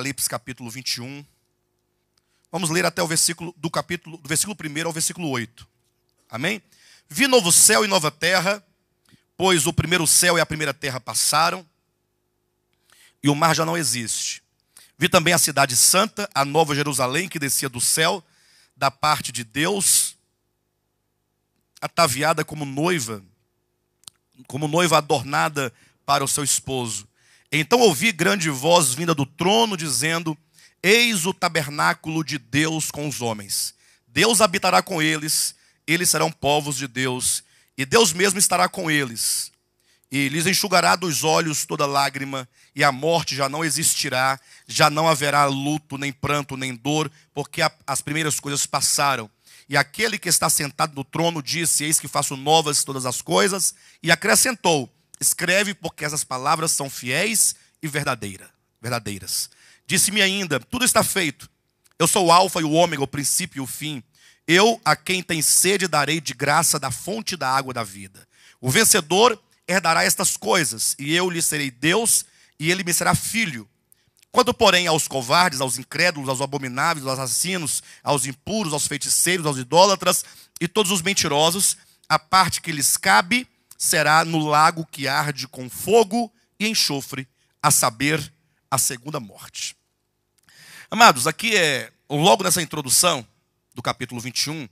Apocalipse capítulo 21. Vamos ler até o versículo do capítulo do versículo 1 ao versículo 8. Amém? Vi novo céu e nova terra, pois o primeiro céu e a primeira terra passaram, e o mar já não existe. Vi também a cidade santa, a nova Jerusalém que descia do céu, da parte de Deus, ataviada como noiva, como noiva adornada para o seu esposo. Então ouvi grande voz vinda do trono, dizendo: Eis o tabernáculo de Deus com os homens. Deus habitará com eles, eles serão povos de Deus, e Deus mesmo estará com eles. E lhes enxugará dos olhos toda lágrima, e a morte já não existirá, já não haverá luto, nem pranto, nem dor, porque as primeiras coisas passaram. E aquele que está sentado no trono disse: Eis que faço novas todas as coisas, e acrescentou: Escreve, porque essas palavras são fiéis e verdadeira, verdadeiras. Disse-me ainda: Tudo está feito. Eu sou o Alfa e o Ômega, o princípio e o fim. Eu, a quem tem sede, darei de graça da fonte da água da vida. O vencedor herdará estas coisas, e eu lhe serei Deus, e ele me será filho. Quando porém, aos covardes, aos incrédulos, aos abomináveis, aos assassinos, aos impuros, aos feiticeiros, aos idólatras e todos os mentirosos, a parte que lhes cabe será no lago que arde com fogo e enxofre, a saber, a segunda morte. Amados, aqui é, logo nessa introdução do capítulo 21,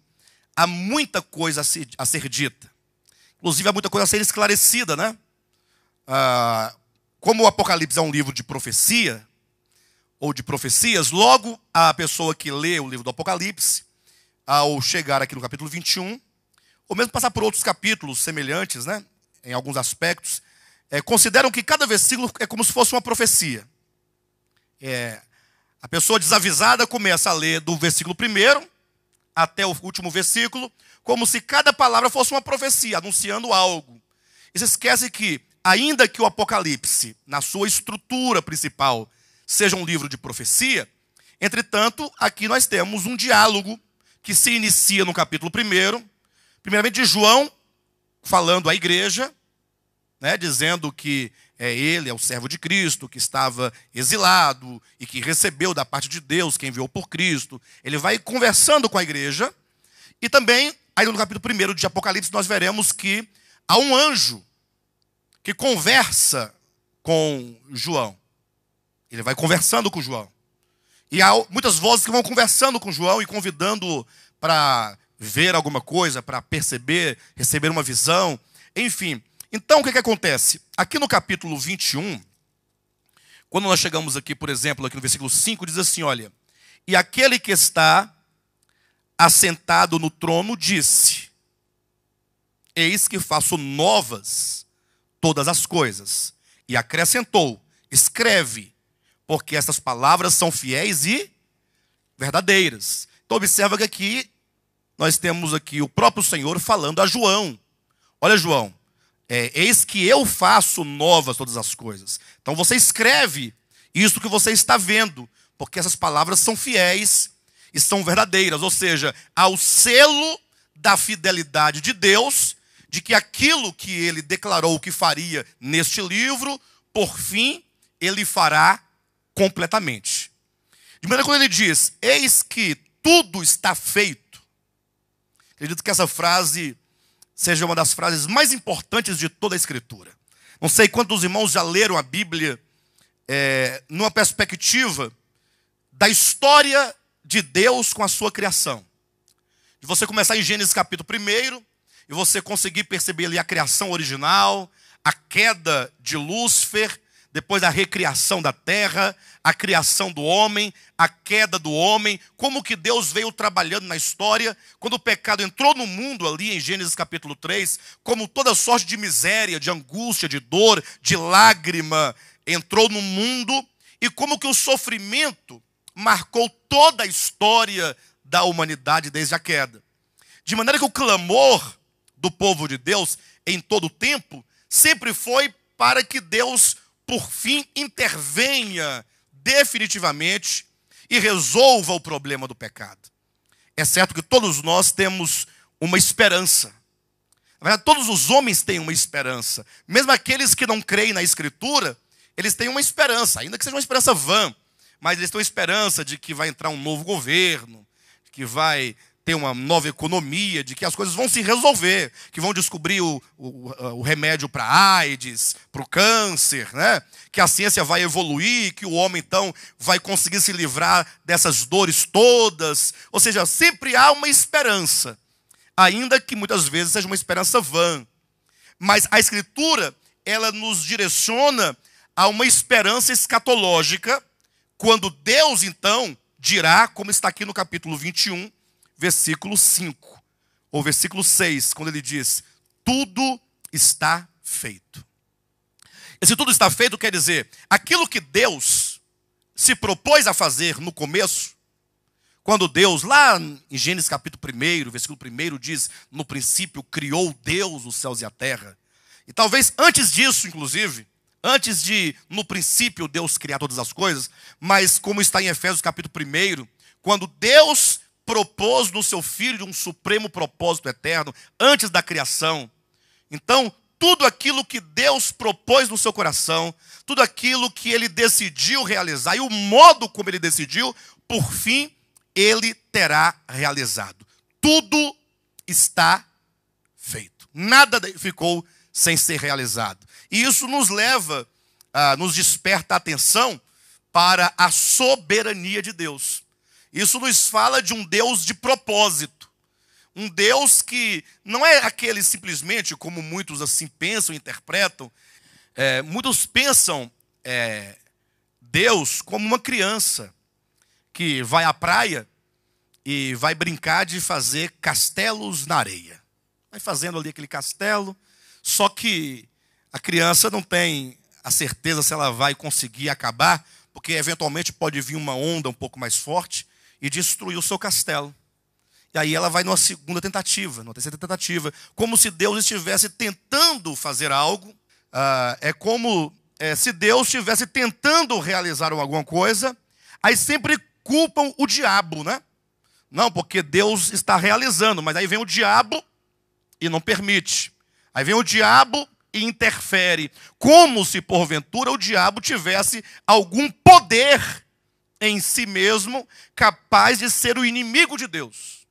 há muita coisa a ser, a ser dita. Inclusive, há muita coisa a ser esclarecida, né? Ah, como o Apocalipse é um livro de profecia, ou de profecias, logo a pessoa que lê o livro do Apocalipse, ao chegar aqui no capítulo 21, ou mesmo passar por outros capítulos semelhantes, né, em alguns aspectos, é, consideram que cada versículo é como se fosse uma profecia. É, a pessoa desavisada começa a ler do versículo primeiro até o último versículo, como se cada palavra fosse uma profecia, anunciando algo. E se esquece que, ainda que o Apocalipse, na sua estrutura principal, seja um livro de profecia, entretanto, aqui nós temos um diálogo que se inicia no capítulo primeiro Primeiramente, João falando à igreja, né, dizendo que é ele, é o servo de Cristo, que estava exilado e que recebeu da parte de Deus, que enviou por Cristo. Ele vai conversando com a igreja. E também, ainda no capítulo 1 de Apocalipse, nós veremos que há um anjo que conversa com João. Ele vai conversando com João. E há muitas vozes que vão conversando com João e convidando para ver alguma coisa, para perceber, receber uma visão, enfim. Então, o que, que acontece? Aqui no capítulo 21, quando nós chegamos aqui, por exemplo, aqui no versículo 5, diz assim: olha, e aquele que está assentado no trono disse: Eis que faço novas todas as coisas. E acrescentou: Escreve, porque essas palavras são fiéis e verdadeiras. Então observa que aqui nós temos aqui o próprio Senhor falando a João. Olha, João, é, eis que eu faço novas todas as coisas. Então você escreve isso que você está vendo, porque essas palavras são fiéis e são verdadeiras, ou seja, ao selo da fidelidade de Deus, de que aquilo que ele declarou que faria neste livro, por fim, ele fará completamente. De maneira que quando ele diz: Eis que tudo está feito Acredito que essa frase seja uma das frases mais importantes de toda a Escritura. Não sei quantos irmãos já leram a Bíblia é, numa perspectiva da história de Deus com a sua criação. De você começar em Gênesis capítulo 1 e você conseguir perceber ali a criação original, a queda de Lúcifer, depois a recriação da terra, a criação do homem, a queda do homem, como que Deus veio trabalhando na história, quando o pecado entrou no mundo ali em Gênesis capítulo 3, como toda sorte de miséria, de angústia, de dor, de lágrima entrou no mundo e como que o sofrimento marcou toda a história da humanidade desde a queda. De maneira que o clamor do povo de Deus em todo o tempo sempre foi para que Deus por fim, intervenha definitivamente e resolva o problema do pecado. É certo que todos nós temos uma esperança. Na verdade, todos os homens têm uma esperança. Mesmo aqueles que não creem na Escritura, eles têm uma esperança, ainda que seja uma esperança vã, mas eles têm uma esperança de que vai entrar um novo governo, que vai ter uma nova economia, de que as coisas vão se resolver, que vão descobrir o, o, o remédio para AIDS, para o câncer, né? que a ciência vai evoluir, que o homem então vai conseguir se livrar dessas dores todas. Ou seja, sempre há uma esperança, ainda que muitas vezes seja uma esperança vã. Mas a Escritura, ela nos direciona a uma esperança escatológica, quando Deus então dirá, como está aqui no capítulo 21, versículo 5, ou versículo 6, quando ele diz: Tudo está feito. Esse tudo está feito quer dizer, aquilo que Deus se propôs a fazer no começo, quando Deus, lá em Gênesis capítulo 1, versículo 1, diz: No princípio criou Deus os céus e a terra. E talvez antes disso, inclusive, antes de no princípio Deus criar todas as coisas, mas como está em Efésios capítulo 1, quando Deus propôs no seu filho um supremo propósito eterno antes da criação. Então, tudo aquilo que Deus propôs no seu coração, tudo aquilo que ele decidiu realizar e o modo como ele decidiu, por fim, ele terá realizado. Tudo está feito. Nada ficou sem ser realizado. E isso nos leva, ah, nos desperta a atenção para a soberania de Deus. Isso nos fala de um Deus de propósito. Um Deus que não é aquele simplesmente, como muitos assim pensam, interpretam. É, muitos pensam é, Deus como uma criança que vai à praia e vai brincar de fazer castelos na areia. Vai fazendo ali aquele castelo, só que a criança não tem a certeza se ela vai conseguir acabar, porque eventualmente pode vir uma onda um pouco mais forte e destruiu o seu castelo. E aí ela vai numa segunda tentativa, numa terceira tentativa, como se Deus estivesse tentando fazer algo. Uh, é como é, se Deus estivesse tentando realizar alguma coisa, aí sempre culpam o diabo, né? Não, porque Deus está realizando, mas aí vem o diabo e não permite. Aí vem o diabo e interfere, como se porventura o diabo tivesse algum poder em si mesmo capaz de ser o inimigo de Deus.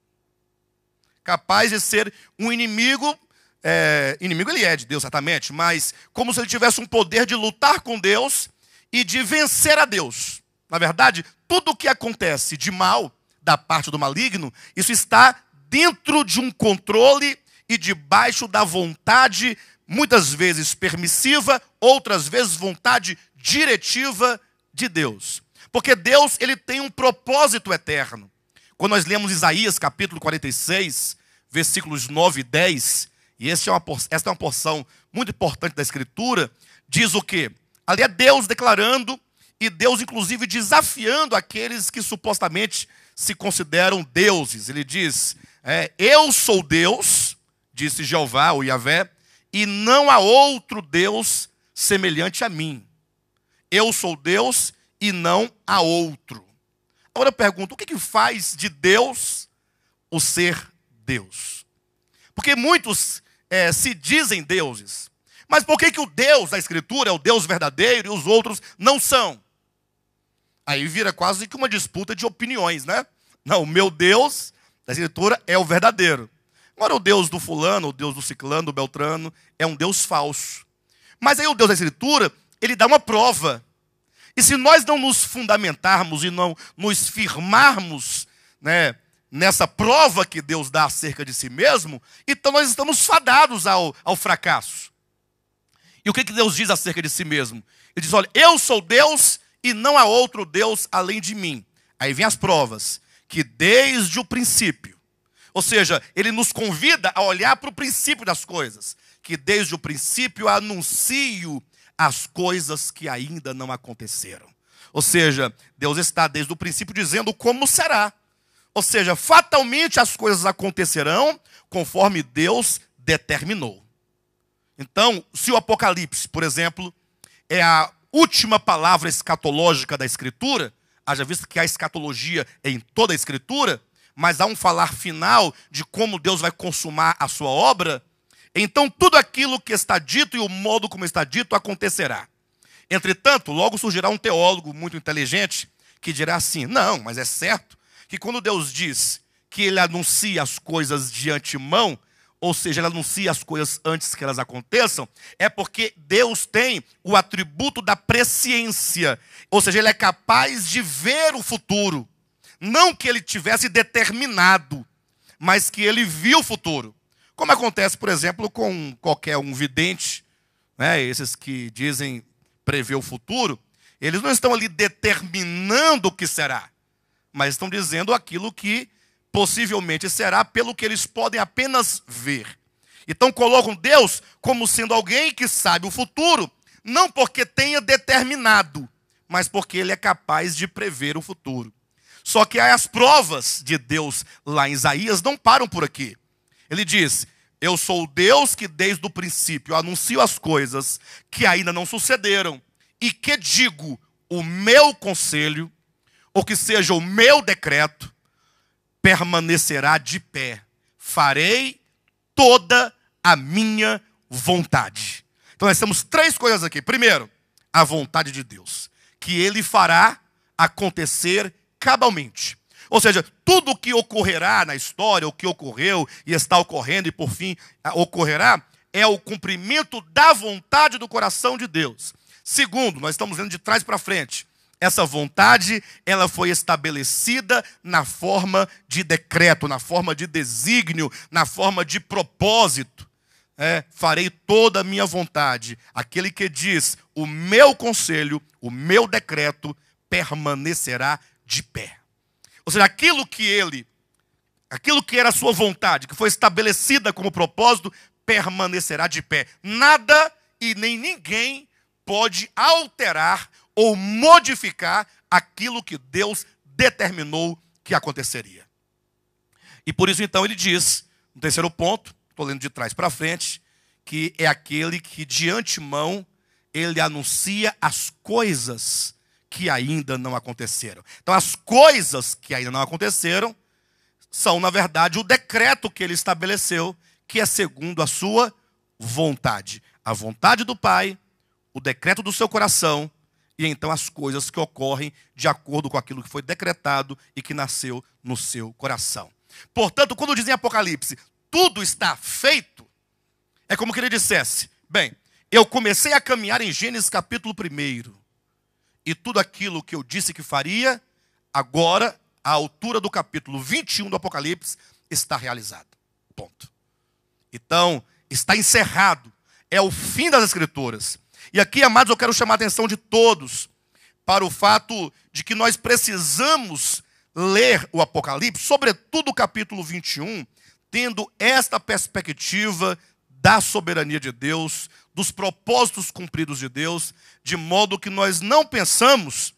Capaz de ser um inimigo, é, inimigo ele é de Deus, certamente, mas como se ele tivesse um poder de lutar com Deus e de vencer a Deus. Na verdade, tudo o que acontece de mal da parte do maligno, isso está dentro de um controle e debaixo da vontade, muitas vezes permissiva, outras vezes vontade diretiva de Deus. Porque Deus, ele tem um propósito eterno. Quando nós lemos Isaías capítulo 46, versículos 9 e 10, e esta é uma, esta é uma porção muito importante da Escritura, diz o quê? Ali é Deus declarando e Deus, inclusive, desafiando aqueles que supostamente se consideram deuses. Ele diz: é, Eu sou Deus, disse Jeová, ou Yahvé, e não há outro Deus semelhante a mim. Eu sou Deus e não a outro. Agora eu pergunto, o que, que faz de Deus o ser Deus? Porque muitos é, se dizem deuses, mas por que, que o Deus da Escritura é o Deus verdadeiro e os outros não são? Aí vira quase que uma disputa de opiniões, né? Não, o meu Deus da Escritura é o verdadeiro. Agora, o Deus do fulano, o Deus do ciclano, do beltrano, é um Deus falso. Mas aí o Deus da Escritura, ele dá uma prova. E se nós não nos fundamentarmos e não nos firmarmos né, nessa prova que Deus dá acerca de si mesmo, então nós estamos fadados ao, ao fracasso. E o que, que Deus diz acerca de si mesmo? Ele diz: Olha, eu sou Deus e não há outro Deus além de mim. Aí vem as provas, que desde o princípio, ou seja, ele nos convida a olhar para o princípio das coisas, que desde o princípio anuncio as coisas que ainda não aconteceram. Ou seja, Deus está desde o princípio dizendo como será. Ou seja, fatalmente as coisas acontecerão conforme Deus determinou. Então, se o Apocalipse, por exemplo, é a última palavra escatológica da Escritura, haja visto que há escatologia em toda a Escritura, mas há um falar final de como Deus vai consumar a sua obra, então tudo aquilo que está dito e o modo como está dito acontecerá. Entretanto, logo surgirá um teólogo muito inteligente que dirá assim: não, mas é certo que quando Deus diz que ele anuncia as coisas de antemão, ou seja, ele anuncia as coisas antes que elas aconteçam, é porque Deus tem o atributo da presciência, ou seja, ele é capaz de ver o futuro. Não que ele tivesse determinado, mas que ele viu o futuro. Como acontece, por exemplo, com qualquer um vidente, né, esses que dizem prever o futuro, eles não estão ali determinando o que será, mas estão dizendo aquilo que possivelmente será pelo que eles podem apenas ver. Então colocam Deus como sendo alguém que sabe o futuro, não porque tenha determinado, mas porque ele é capaz de prever o futuro. Só que as provas de Deus lá em Isaías não param por aqui. Ele diz: Eu sou o Deus que desde o princípio anuncio as coisas que ainda não sucederam, e que digo o meu conselho, ou que seja o meu decreto, permanecerá de pé. Farei toda a minha vontade. Então nós temos três coisas aqui. Primeiro, a vontade de Deus, que ele fará acontecer cabalmente. Ou seja, tudo o que ocorrerá na história, o que ocorreu e está ocorrendo e por fim ocorrerá, é o cumprimento da vontade do coração de Deus. Segundo, nós estamos vendo de trás para frente. Essa vontade, ela foi estabelecida na forma de decreto, na forma de desígnio, na forma de propósito. É, farei toda a minha vontade. Aquele que diz, o meu conselho, o meu decreto permanecerá de pé. Ou seja, aquilo que ele, aquilo que era a sua vontade, que foi estabelecida como propósito, permanecerá de pé. Nada e nem ninguém pode alterar ou modificar aquilo que Deus determinou que aconteceria. E por isso então ele diz, no terceiro ponto, estou lendo de trás para frente, que é aquele que de antemão ele anuncia as coisas que ainda não aconteceram. Então, as coisas que ainda não aconteceram são, na verdade, o decreto que ele estabeleceu, que é segundo a sua vontade. A vontade do Pai, o decreto do seu coração, e então as coisas que ocorrem de acordo com aquilo que foi decretado e que nasceu no seu coração. Portanto, quando dizem Apocalipse, tudo está feito, é como que ele dissesse: bem, eu comecei a caminhar em Gênesis capítulo 1 e tudo aquilo que eu disse que faria, agora, à altura do capítulo 21 do Apocalipse, está realizado. Ponto. Então, está encerrado. É o fim das Escrituras. E aqui, amados, eu quero chamar a atenção de todos para o fato de que nós precisamos ler o Apocalipse, sobretudo o capítulo 21, tendo esta perspectiva da soberania de Deus, dos propósitos cumpridos de Deus, de modo que nós não pensamos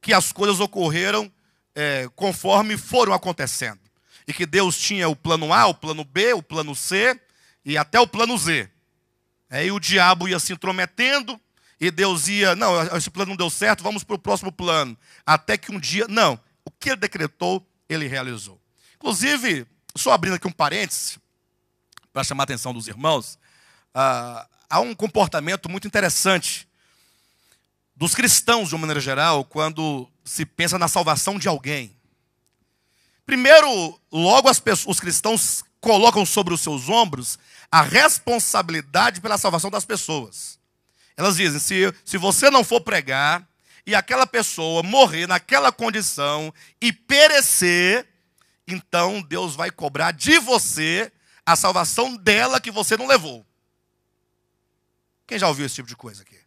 que as coisas ocorreram é, conforme foram acontecendo. E que Deus tinha o plano A, o plano B, o plano C e até o plano Z. Aí é, o diabo ia se intrometendo, e Deus ia, não, esse plano não deu certo, vamos para o próximo plano. Até que um dia, não, o que ele decretou, ele realizou. Inclusive, só abrindo aqui um parênteses, para chamar a atenção dos irmãos, ah, há um comportamento muito interessante dos cristãos, de uma maneira geral, quando se pensa na salvação de alguém. Primeiro, logo pessoas, os cristãos colocam sobre os seus ombros a responsabilidade pela salvação das pessoas. Elas dizem: se, se você não for pregar e aquela pessoa morrer naquela condição e perecer, então Deus vai cobrar de você a salvação dela que você não levou. Quem já ouviu esse tipo de coisa aqui?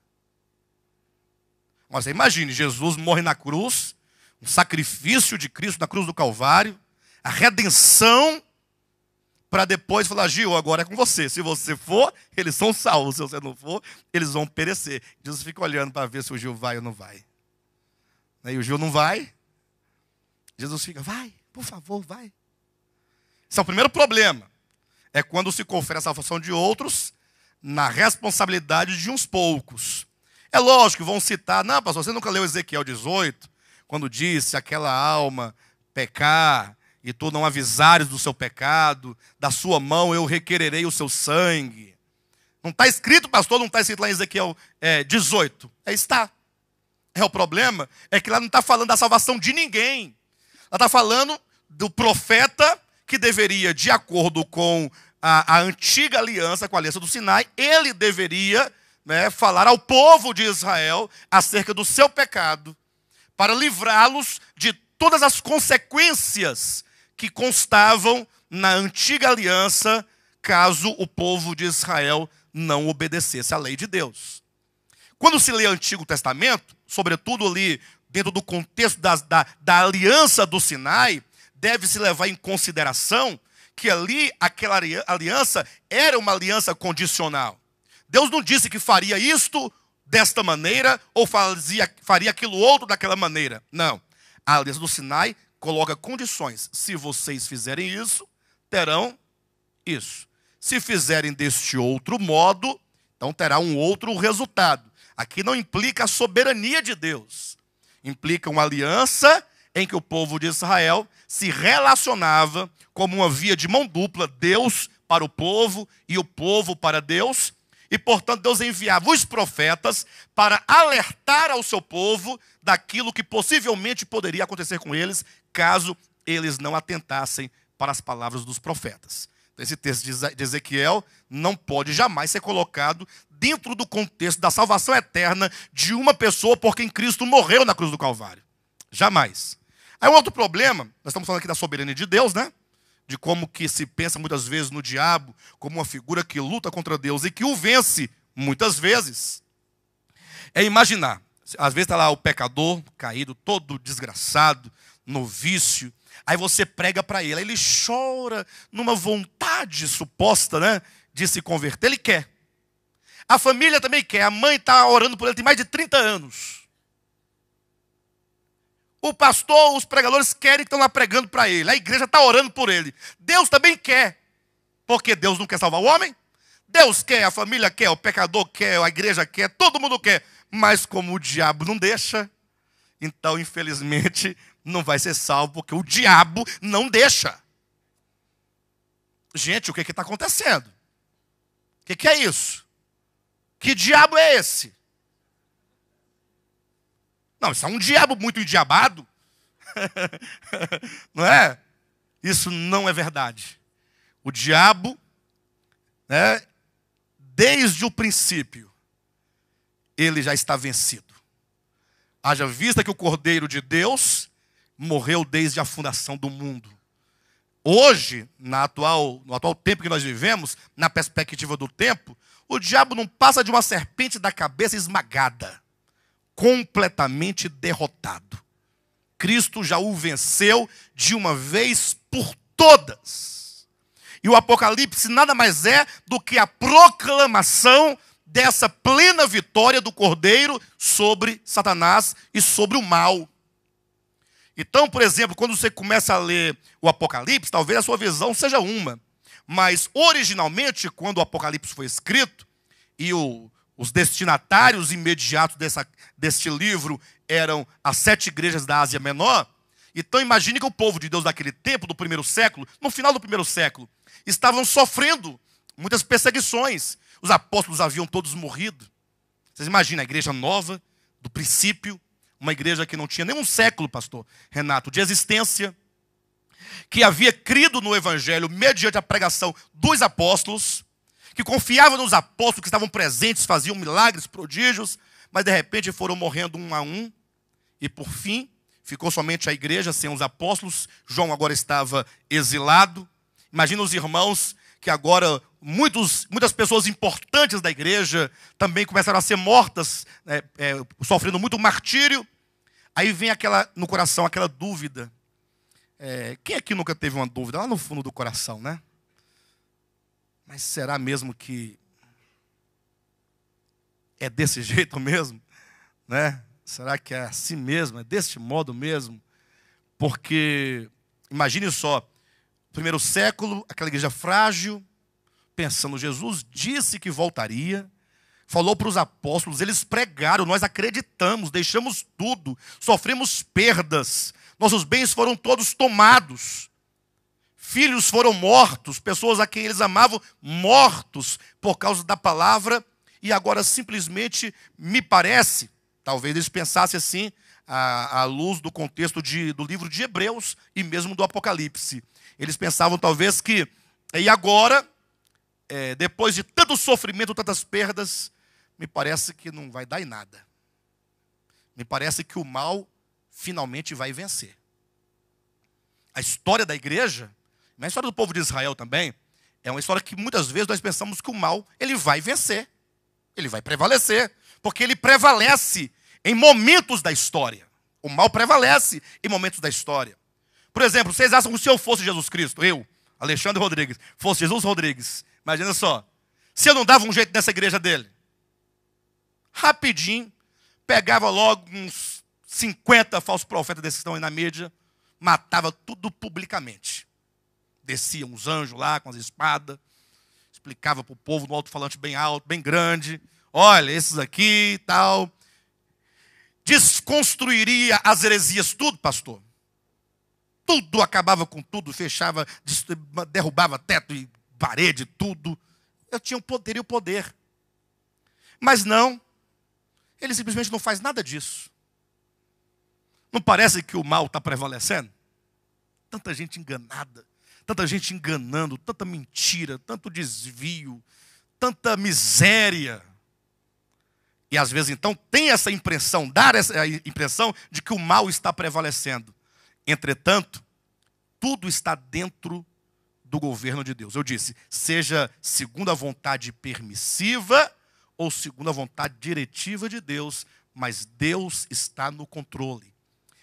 Mas imagine, Jesus morre na cruz, um sacrifício de Cristo na cruz do Calvário, a redenção, para depois falar, Gil, agora é com você. Se você for, eles são salvos. Se você não for, eles vão perecer. Jesus fica olhando para ver se o Gil vai ou não vai. Né, e o Gil não vai. Jesus fica, vai, por favor, vai. Esse é o primeiro problema é quando se confere a salvação de outros na responsabilidade de uns poucos. É lógico que vão citar, não, pastor, você nunca leu Ezequiel 18, quando disse aquela alma pecar e tu não avisares do seu pecado, da sua mão eu requererei o seu sangue. Não está escrito, pastor, não está escrito lá em Ezequiel é, 18. É está. É o problema, é que lá não está falando da salvação de ninguém. Ela está falando do profeta que deveria, de acordo com a, a antiga aliança com a aliança do Sinai, ele deveria né, falar ao povo de Israel acerca do seu pecado, para livrá-los de todas as consequências que constavam na antiga aliança, caso o povo de Israel não obedecesse à lei de Deus. Quando se lê o Antigo Testamento, sobretudo ali dentro do contexto da, da aliança do Sinai, deve-se levar em consideração que ali aquela aliança era uma aliança condicional. Deus não disse que faria isto desta maneira ou fazia, faria aquilo outro daquela maneira. Não. A aliança do Sinai coloca condições. Se vocês fizerem isso, terão isso. Se fizerem deste outro modo, então terá um outro resultado. Aqui não implica a soberania de Deus. Implica uma aliança em que o povo de Israel se relacionava como uma via de mão dupla, Deus para o povo e o povo para Deus. E, portanto, Deus enviava os profetas para alertar ao seu povo daquilo que possivelmente poderia acontecer com eles, caso eles não atentassem para as palavras dos profetas. Então, esse texto de Ezequiel não pode jamais ser colocado dentro do contexto da salvação eterna de uma pessoa por quem Cristo morreu na cruz do Calvário. Jamais. Aí um outro problema, nós estamos falando aqui da soberania de Deus, né? De como que se pensa muitas vezes no diabo como uma figura que luta contra Deus e que o vence muitas vezes. É imaginar, às vezes está lá o pecador caído, todo desgraçado, no vício. Aí você prega para ele, aí ele chora numa vontade suposta, né, de se converter. Ele quer. A família também quer. A mãe está orando por ele tem mais de 30 anos. O pastor, os pregadores querem que estão lá pregando para ele. A igreja está orando por ele. Deus também quer. Porque Deus não quer salvar o homem. Deus quer, a família quer, o pecador quer, a igreja quer, todo mundo quer. Mas como o diabo não deixa, então infelizmente não vai ser salvo, porque o diabo não deixa. Gente, o que está acontecendo? O que, que é isso? Que diabo é esse? Não, isso é um diabo muito endiabado. não é? Isso não é verdade. O diabo, né, desde o princípio, ele já está vencido. Haja vista que o Cordeiro de Deus morreu desde a fundação do mundo. Hoje, na atual, no atual tempo que nós vivemos, na perspectiva do tempo, o diabo não passa de uma serpente da cabeça esmagada completamente derrotado. Cristo já o venceu de uma vez por todas. E o Apocalipse nada mais é do que a proclamação dessa plena vitória do Cordeiro sobre Satanás e sobre o mal. Então, por exemplo, quando você começa a ler o Apocalipse, talvez a sua visão seja uma. Mas, originalmente, quando o Apocalipse foi escrito, e o os destinatários imediatos dessa, deste livro eram as sete igrejas da Ásia Menor. Então imagine que o povo de Deus daquele tempo, do primeiro século, no final do primeiro século, estavam sofrendo muitas perseguições. Os apóstolos haviam todos morrido. Vocês imaginam a igreja nova, do princípio, uma igreja que não tinha nem um século, pastor Renato, de existência, que havia crido no evangelho mediante a pregação dos apóstolos, que confiavam nos apóstolos que estavam presentes, faziam milagres, prodígios, mas de repente foram morrendo um a um, e por fim ficou somente a igreja sem os apóstolos. João agora estava exilado. Imagina os irmãos que agora muitos, muitas pessoas importantes da igreja também começaram a ser mortas, é, é, sofrendo muito martírio. Aí vem aquela no coração aquela dúvida. É, quem aqui é nunca teve uma dúvida? Lá no fundo do coração, né? Mas será mesmo que é desse jeito mesmo? Né? Será que é assim mesmo? É deste modo mesmo? Porque, imagine só, primeiro século, aquela igreja frágil, pensando, Jesus disse que voltaria, falou para os apóstolos, eles pregaram, nós acreditamos, deixamos tudo, sofremos perdas, nossos bens foram todos tomados. Filhos foram mortos, pessoas a quem eles amavam, mortos por causa da palavra, e agora simplesmente me parece, talvez eles pensassem assim, à, à luz do contexto de, do livro de Hebreus e mesmo do Apocalipse. Eles pensavam talvez que, e agora, é, depois de tanto sofrimento, tantas perdas, me parece que não vai dar em nada. Me parece que o mal finalmente vai vencer. A história da igreja mas a história do povo de Israel também, é uma história que muitas vezes nós pensamos que o mal ele vai vencer, ele vai prevalecer, porque ele prevalece em momentos da história. O mal prevalece em momentos da história. Por exemplo, vocês acham que se eu fosse Jesus Cristo, eu, Alexandre Rodrigues, fosse Jesus Rodrigues, imagina só, se eu não dava um jeito nessa igreja dele, rapidinho, pegava logo uns 50 falsos profetas desses que estão aí na mídia, matava tudo publicamente desciam os anjos lá com as espadas, explicava para o povo no alto-falante bem alto, bem grande: olha, esses aqui e tal. Desconstruiria as heresias, tudo, pastor. Tudo acabava com tudo, fechava, derrubava teto e parede, tudo. Eu tinha o poder e o poder. Mas não, ele simplesmente não faz nada disso. Não parece que o mal está prevalecendo? Tanta gente enganada, tanta gente enganando, tanta mentira, tanto desvio, tanta miséria. E às vezes então tem essa impressão, dar essa impressão de que o mal está prevalecendo. Entretanto, tudo está dentro do governo de Deus. Eu disse, seja segundo a vontade permissiva ou segundo a vontade diretiva de Deus, mas Deus está no controle.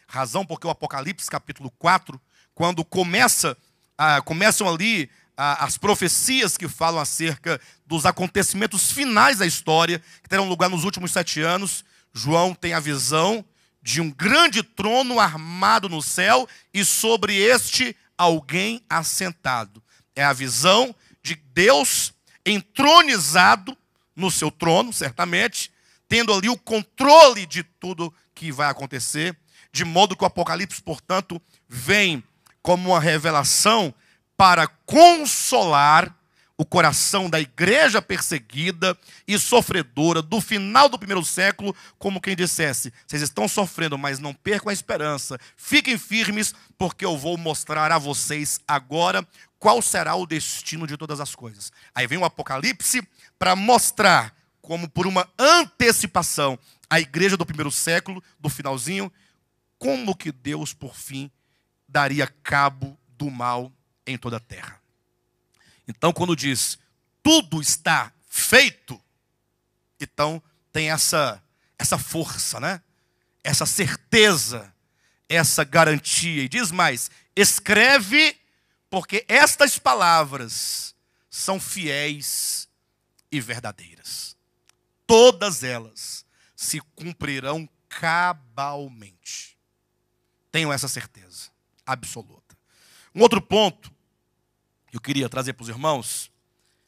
Razão porque o Apocalipse capítulo 4, quando começa ah, começam ali ah, as profecias que falam acerca dos acontecimentos finais da história, que terão lugar nos últimos sete anos. João tem a visão de um grande trono armado no céu e sobre este alguém assentado. É a visão de Deus entronizado no seu trono, certamente, tendo ali o controle de tudo que vai acontecer, de modo que o Apocalipse, portanto, vem como uma revelação para consolar o coração da igreja perseguida e sofredora do final do primeiro século, como quem dissesse: vocês estão sofrendo, mas não percam a esperança, fiquem firmes, porque eu vou mostrar a vocês agora qual será o destino de todas as coisas. Aí vem o Apocalipse para mostrar como por uma antecipação a igreja do primeiro século, do finalzinho, como que Deus por fim daria cabo do mal em toda a terra. Então, quando diz tudo está feito, então tem essa essa força, né? Essa certeza, essa garantia. E diz mais: escreve, porque estas palavras são fiéis e verdadeiras. Todas elas se cumprirão cabalmente. Tenho essa certeza absoluta. Um outro ponto que eu queria trazer para os irmãos,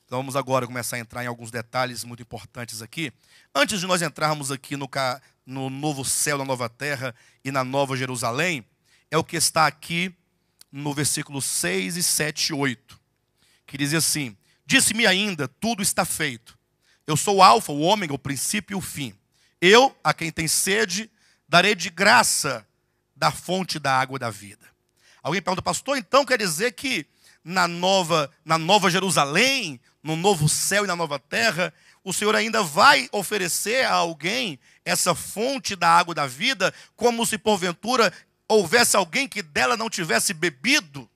então vamos agora começar a entrar em alguns detalhes muito importantes aqui. Antes de nós entrarmos aqui no, no novo céu, na nova terra e na nova Jerusalém, é o que está aqui no versículo 6 e 7 e 8, que diz assim: Disse-me ainda, tudo está feito. Eu sou o Alfa, o Ômega, o princípio e o fim. Eu, a quem tem sede, darei de graça da fonte da água da vida. Alguém pergunta, pastor, então quer dizer que na nova, na nova Jerusalém, no novo céu e na nova terra, o Senhor ainda vai oferecer a alguém essa fonte da água da vida, como se porventura houvesse alguém que dela não tivesse bebido?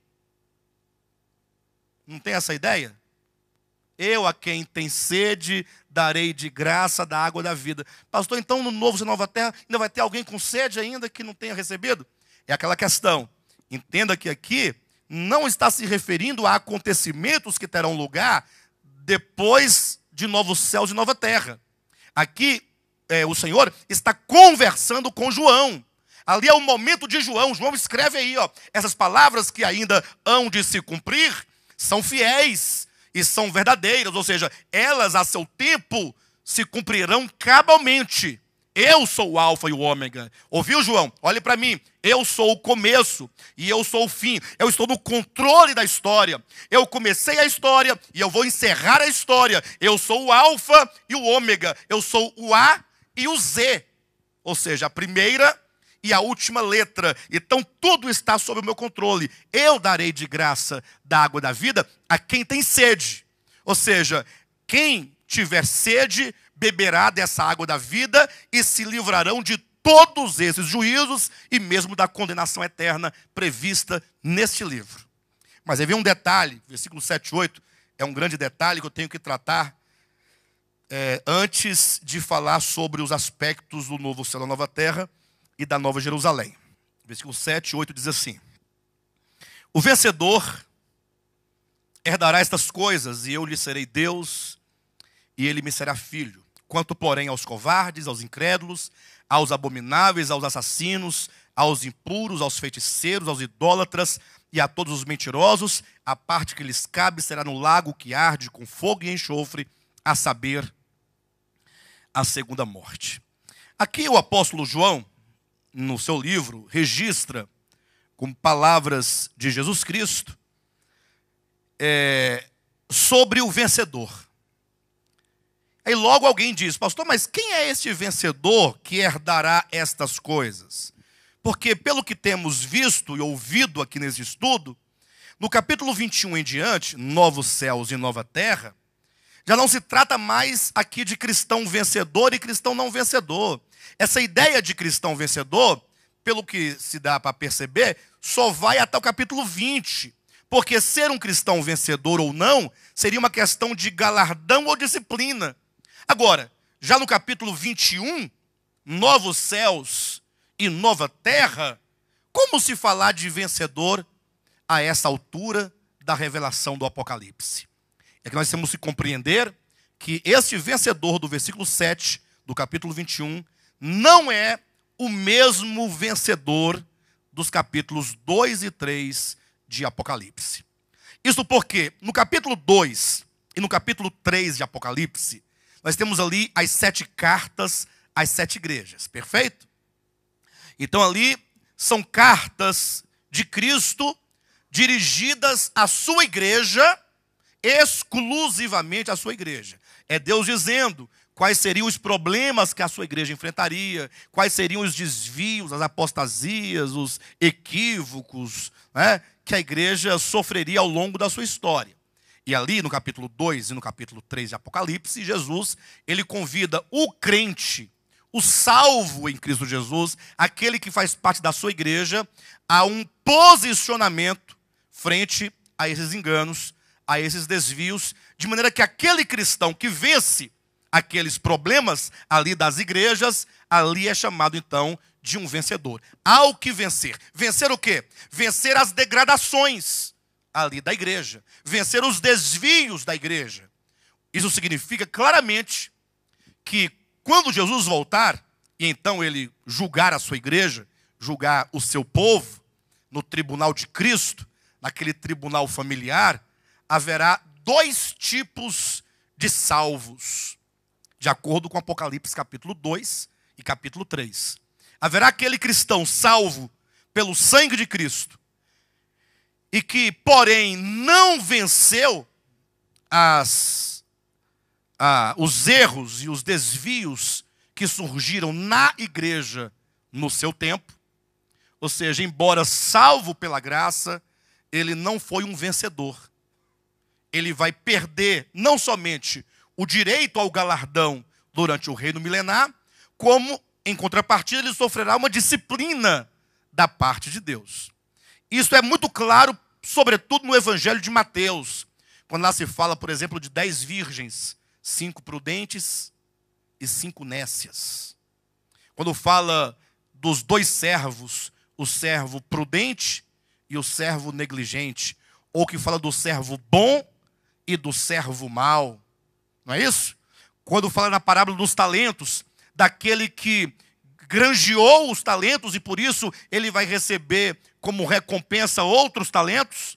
Não tem essa ideia? Eu a quem tem sede darei de graça da água da vida. Pastor, então no novo e nova terra ainda vai ter alguém com sede ainda que não tenha recebido? É aquela questão. Entenda que aqui não está se referindo a acontecimentos que terão lugar depois de novos céus e nova terra. Aqui é, o Senhor está conversando com João. Ali é o momento de João. João escreve aí, ó, essas palavras que ainda hão de se cumprir são fiéis e são verdadeiras, ou seja, elas a seu tempo se cumprirão cabalmente. Eu sou o Alfa e o Ômega. Ouviu, João? Olhe para mim. Eu sou o começo e eu sou o fim. Eu estou no controle da história. Eu comecei a história e eu vou encerrar a história. Eu sou o Alfa e o Ômega. Eu sou o A e o Z. Ou seja, a primeira e a última letra. Então tudo está sob o meu controle. Eu darei de graça da água da vida a quem tem sede. Ou seja, quem tiver sede beberá dessa água da vida e se livrarão de todos esses juízos e mesmo da condenação eterna prevista neste livro. Mas havia um detalhe, versículo 7 e 8, é um grande detalhe que eu tenho que tratar é, antes de falar sobre os aspectos do novo céu, da nova terra e da nova Jerusalém. Versículo 7 e 8 diz assim: O vencedor herdará estas coisas, e eu lhe serei Deus, e ele me será filho. Quanto, porém, aos covardes, aos incrédulos, aos abomináveis, aos assassinos, aos impuros, aos feiticeiros, aos idólatras e a todos os mentirosos, a parte que lhes cabe será no lago que arde com fogo e enxofre, a saber, a segunda morte. Aqui o apóstolo João, no seu livro, registra com palavras de Jesus Cristo é, sobre o vencedor. Aí logo alguém diz, pastor, mas quem é este vencedor que herdará estas coisas? Porque, pelo que temos visto e ouvido aqui nesse estudo, no capítulo 21 em diante, Novos Céus e Nova Terra, já não se trata mais aqui de cristão vencedor e cristão não vencedor. Essa ideia de cristão vencedor, pelo que se dá para perceber, só vai até o capítulo 20. Porque ser um cristão vencedor ou não seria uma questão de galardão ou disciplina. Agora, já no capítulo 21, novos céus e nova terra, como se falar de vencedor a essa altura da revelação do Apocalipse? É que nós temos que compreender que esse vencedor do versículo 7 do capítulo 21 não é o mesmo vencedor dos capítulos 2 e 3 de Apocalipse. Isso porque no capítulo 2 e no capítulo 3 de Apocalipse, nós temos ali as sete cartas às sete igrejas, perfeito? Então ali são cartas de Cristo dirigidas à sua igreja, exclusivamente à sua igreja. É Deus dizendo quais seriam os problemas que a sua igreja enfrentaria, quais seriam os desvios, as apostasias, os equívocos né, que a igreja sofreria ao longo da sua história. E ali no capítulo 2 e no capítulo 3 de Apocalipse, Jesus, ele convida o crente, o salvo em Cristo Jesus, aquele que faz parte da sua igreja, a um posicionamento frente a esses enganos, a esses desvios, de maneira que aquele cristão que vence aqueles problemas ali das igrejas, ali é chamado então de um vencedor. Ao que vencer. Vencer o quê? Vencer as degradações ali da igreja, vencer os desvios da igreja. Isso significa claramente que quando Jesus voltar, e então ele julgar a sua igreja, julgar o seu povo, no tribunal de Cristo, naquele tribunal familiar, haverá dois tipos de salvos, de acordo com Apocalipse capítulo 2 e capítulo 3. Haverá aquele cristão salvo pelo sangue de Cristo, e que, porém, não venceu as, ah, os erros e os desvios que surgiram na igreja no seu tempo, ou seja, embora salvo pela graça, ele não foi um vencedor. Ele vai perder não somente o direito ao galardão durante o reino milenar, como, em contrapartida, ele sofrerá uma disciplina da parte de Deus. Isso é muito claro, sobretudo no Evangelho de Mateus, quando lá se fala, por exemplo, de dez virgens, cinco prudentes e cinco nécias. Quando fala dos dois servos, o servo prudente e o servo negligente, ou que fala do servo bom e do servo mau. Não é isso? Quando fala na parábola dos talentos, daquele que granjeou os talentos e por isso ele vai receber como recompensa outros talentos,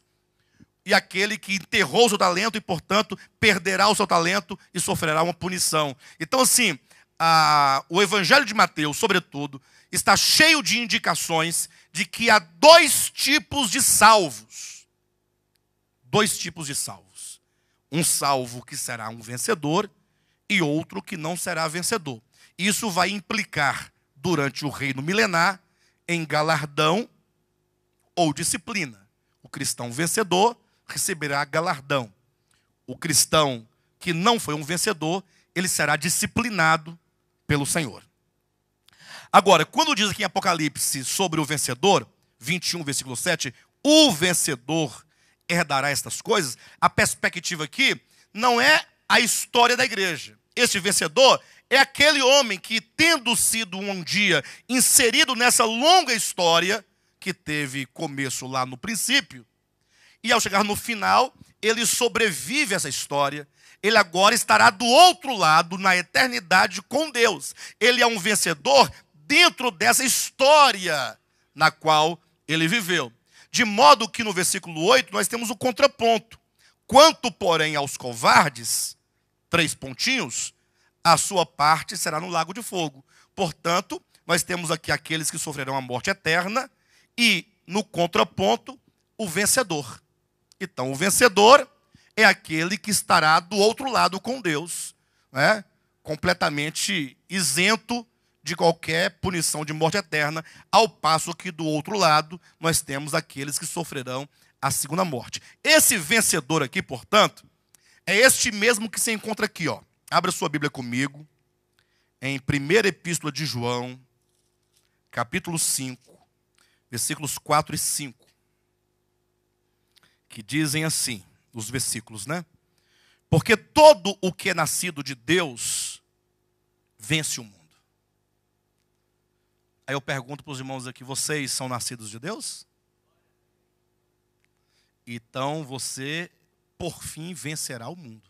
e aquele que enterrou o seu talento e, portanto, perderá o seu talento e sofrerá uma punição. Então, assim, a, o Evangelho de Mateus, sobretudo, está cheio de indicações de que há dois tipos de salvos. Dois tipos de salvos. Um salvo que será um vencedor e outro que não será vencedor. Isso vai implicar, durante o reino milenar, em galardão ou disciplina. O cristão vencedor receberá galardão. O cristão que não foi um vencedor, ele será disciplinado pelo Senhor. Agora, quando diz aqui em Apocalipse sobre o vencedor, 21, versículo 7, o vencedor herdará estas coisas, a perspectiva aqui não é a história da igreja. Este vencedor é aquele homem que, tendo sido um dia inserido nessa longa história que teve começo lá no princípio, e ao chegar no final, ele sobrevive a essa história. Ele agora estará do outro lado, na eternidade, com Deus. Ele é um vencedor dentro dessa história na qual ele viveu. De modo que no versículo 8 nós temos o contraponto. Quanto, porém, aos covardes, três pontinhos, a sua parte será no lago de fogo. Portanto, nós temos aqui aqueles que sofrerão a morte eterna e no contraponto, o vencedor. Então, o vencedor é aquele que estará do outro lado com Deus, né? completamente isento de qualquer punição de morte eterna, ao passo que do outro lado nós temos aqueles que sofrerão a segunda morte. Esse vencedor aqui, portanto, é este mesmo que se encontra aqui, ó. Abra sua Bíblia comigo em Primeira Epístola de João, capítulo 5, versículos 4 e 5, que dizem assim, os versículos, né? Porque todo o que é nascido de Deus vence o mundo. Aí eu pergunto para os irmãos aqui: vocês são nascidos de Deus? Então você, por fim, vencerá o mundo.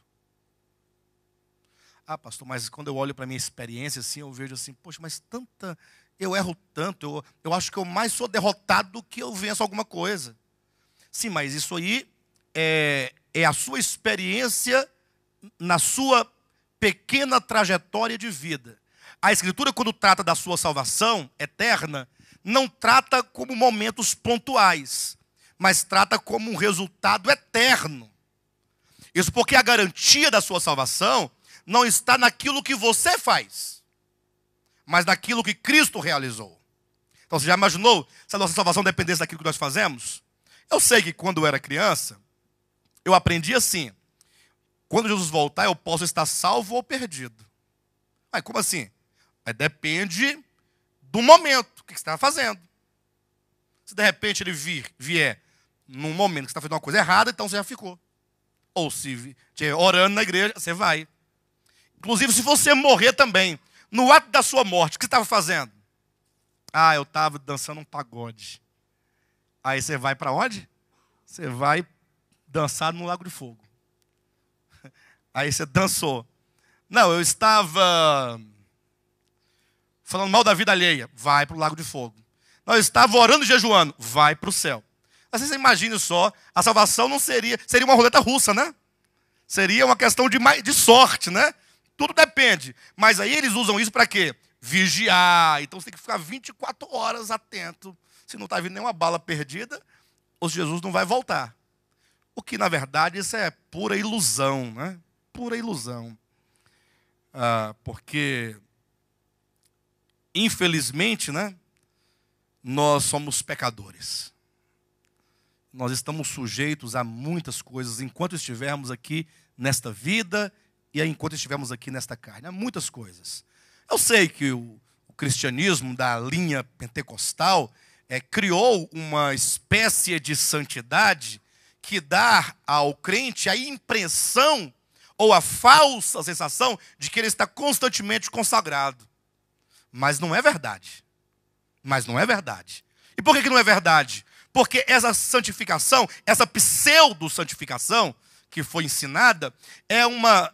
Ah, pastor, mas quando eu olho para a minha experiência assim, eu vejo assim: poxa, mas tanta eu erro tanto, eu, eu acho que eu mais sou derrotado do que eu venço alguma coisa. Sim, mas isso aí é, é a sua experiência na sua pequena trajetória de vida. A Escritura, quando trata da sua salvação eterna, não trata como momentos pontuais, mas trata como um resultado eterno. Isso porque a garantia da sua salvação não está naquilo que você faz mas daquilo que Cristo realizou. Então você já imaginou se a nossa salvação dependesse daquilo que nós fazemos? Eu sei que quando eu era criança, eu aprendi assim: quando Jesus voltar, eu posso estar salvo ou perdido. Mas como assim? Mas depende do momento que você está fazendo. Se de repente ele vir, vier num momento que você está fazendo uma coisa errada, então você já ficou. Ou se orando na igreja, você vai. Inclusive, se você morrer também, no ato da sua morte, o que você estava fazendo? Ah, eu estava dançando um pagode. Aí você vai para onde? Você vai dançar no Lago de Fogo. Aí você dançou. Não, eu estava falando mal da vida alheia. Vai para o Lago de Fogo. Não, eu estava orando e jejuando. Vai para o céu. Mas você imagina só, a salvação não seria, seria uma roleta russa, né? Seria uma questão de, de sorte, né? Tudo depende. Mas aí eles usam isso para quê? Vigiar. Então você tem que ficar 24 horas atento. Se não está vindo nenhuma bala perdida, o Jesus não vai voltar. O que, na verdade, isso é pura ilusão, né? Pura ilusão. Ah, porque, infelizmente, né? Nós somos pecadores. Nós estamos sujeitos a muitas coisas enquanto estivermos aqui nesta vida e enquanto estivemos aqui nesta carne. Há muitas coisas. Eu sei que o, o cristianismo da linha pentecostal é, criou uma espécie de santidade que dá ao crente a impressão ou a falsa sensação de que ele está constantemente consagrado. Mas não é verdade. Mas não é verdade. E por que, que não é verdade? Porque essa santificação, essa pseudo-santificação que foi ensinada, é uma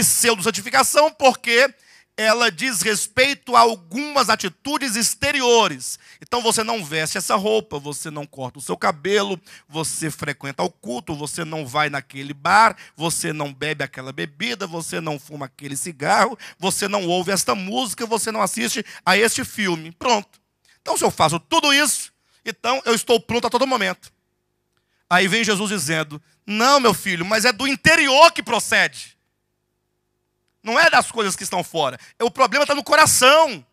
pseudo-santificação porque ela diz respeito a algumas atitudes exteriores. Então você não veste essa roupa, você não corta o seu cabelo, você frequenta o culto, você não vai naquele bar, você não bebe aquela bebida, você não fuma aquele cigarro, você não ouve esta música, você não assiste a este filme. Pronto. Então se eu faço tudo isso, então eu estou pronto a todo momento. Aí vem Jesus dizendo: "Não, meu filho, mas é do interior que procede." Não é das coisas que estão fora. É o problema está no coração.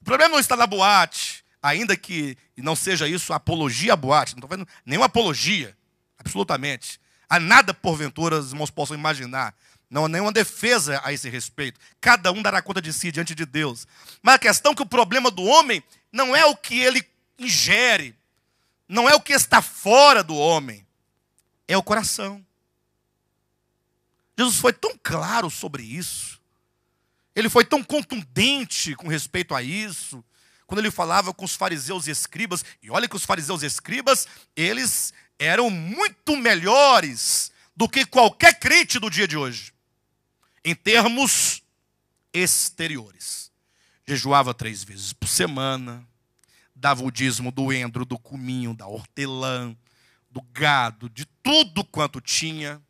O problema não está na boate. Ainda que não seja isso apologia à boate. Não estou fazendo nenhuma apologia. Absolutamente. Há nada, porventura, os irmãos possam imaginar. Não há nenhuma defesa a esse respeito. Cada um dará conta de si diante de Deus. Mas a questão é que o problema do homem não é o que ele ingere, não é o que está fora do homem, é o coração. Jesus foi tão claro sobre isso. Ele foi tão contundente com respeito a isso, quando ele falava com os fariseus e escribas, e olha que os fariseus e escribas, eles eram muito melhores do que qualquer crente do dia de hoje, em termos exteriores. Jejuava três vezes por semana, dava o dízimo do endro, do cominho, da hortelã, do gado, de tudo quanto tinha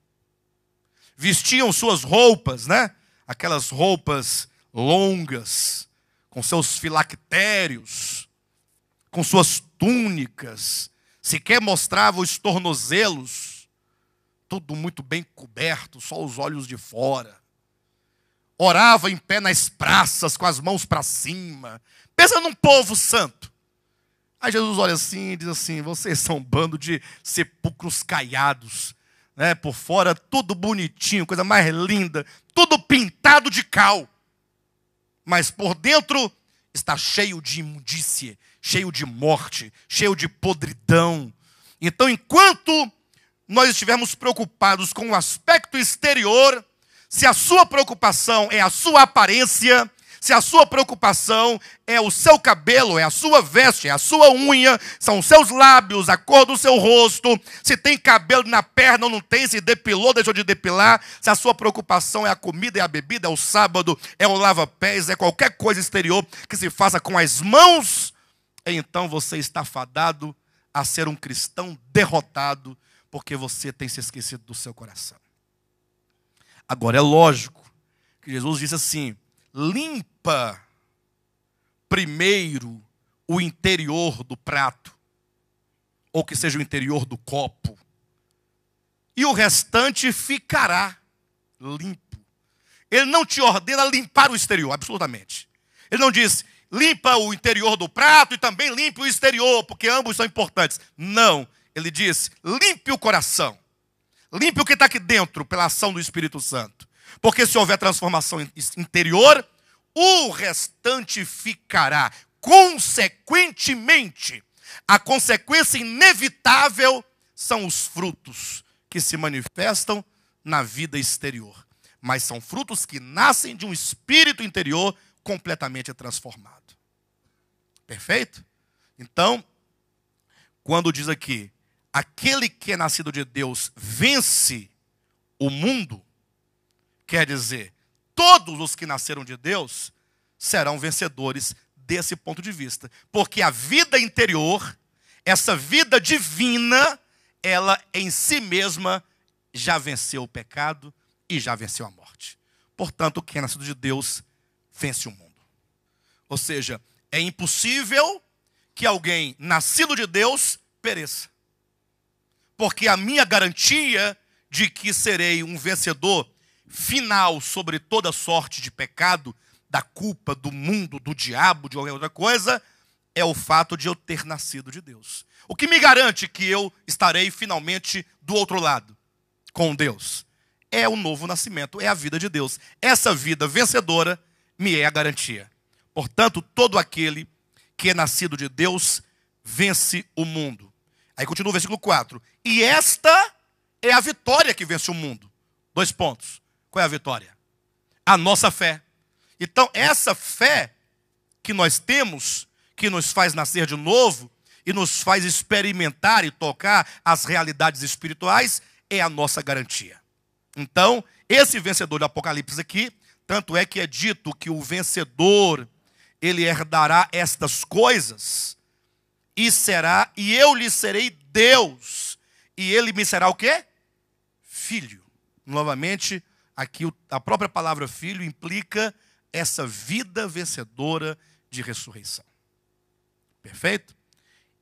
vestiam suas roupas, né? Aquelas roupas longas, com seus filactérios, com suas túnicas, sequer mostrava os tornozelos, tudo muito bem coberto, só os olhos de fora. Orava em pé nas praças, com as mãos para cima. Pensa num povo santo. Aí Jesus olha assim e diz assim: vocês são um bando de sepulcros caiados né, por fora, tudo bonitinho, coisa mais linda, tudo pintado de cal. Mas por dentro está cheio de imundície, cheio de morte, cheio de podridão. Então, enquanto nós estivermos preocupados com o aspecto exterior, se a sua preocupação é a sua aparência, se a sua preocupação é o seu cabelo, é a sua veste, é a sua unha, são os seus lábios, a cor do seu rosto, se tem cabelo na perna ou não tem, se depilou, deixou de depilar, se a sua preocupação é a comida, é a bebida, é o sábado, é o lava-pés, é qualquer coisa exterior que se faça com as mãos, então você está fadado a ser um cristão derrotado, porque você tem se esquecido do seu coração. Agora, é lógico que Jesus disse assim: limpe limpa primeiro o interior do prato, ou que seja o interior do copo, e o restante ficará limpo. Ele não te ordena limpar o exterior, absolutamente. Ele não diz, limpa o interior do prato e também limpe o exterior, porque ambos são importantes. Não. Ele diz, limpe o coração. Limpe o que está aqui dentro pela ação do Espírito Santo. Porque se houver transformação interior, o restante ficará. Consequentemente, a consequência inevitável são os frutos que se manifestam na vida exterior, mas são frutos que nascem de um espírito interior completamente transformado. Perfeito? Então, quando diz aqui, aquele que é nascido de Deus vence o mundo, quer dizer, todos os que nasceram de Deus serão vencedores desse ponto de vista. Porque a vida interior, essa vida divina, ela em si mesma já venceu o pecado e já venceu a morte. Portanto, quem é nascido de Deus vence o mundo. Ou seja, é impossível que alguém nascido de Deus pereça. Porque a minha garantia de que serei um vencedor final sobre toda sorte de pecado, da culpa, do mundo, do diabo, de qualquer outra coisa, é o fato de eu ter nascido de Deus. O que me garante que eu estarei finalmente do outro lado, com Deus? É o novo nascimento, é a vida de Deus. Essa vida vencedora me é a garantia. Portanto, todo aquele que é nascido de Deus vence o mundo. Aí continua o versículo 4. E esta é a vitória que vence o mundo. Dois pontos. Qual é a vitória? A nossa fé. Então, essa fé que nós temos, que nos faz nascer de novo e nos faz experimentar e tocar as realidades espirituais, é a nossa garantia. Então, esse vencedor do Apocalipse aqui, tanto é que é dito que o vencedor ele herdará estas coisas e será e eu lhe serei Deus e ele me será o quê? Filho. Novamente, Aqui a própria palavra filho implica essa vida vencedora de ressurreição. Perfeito?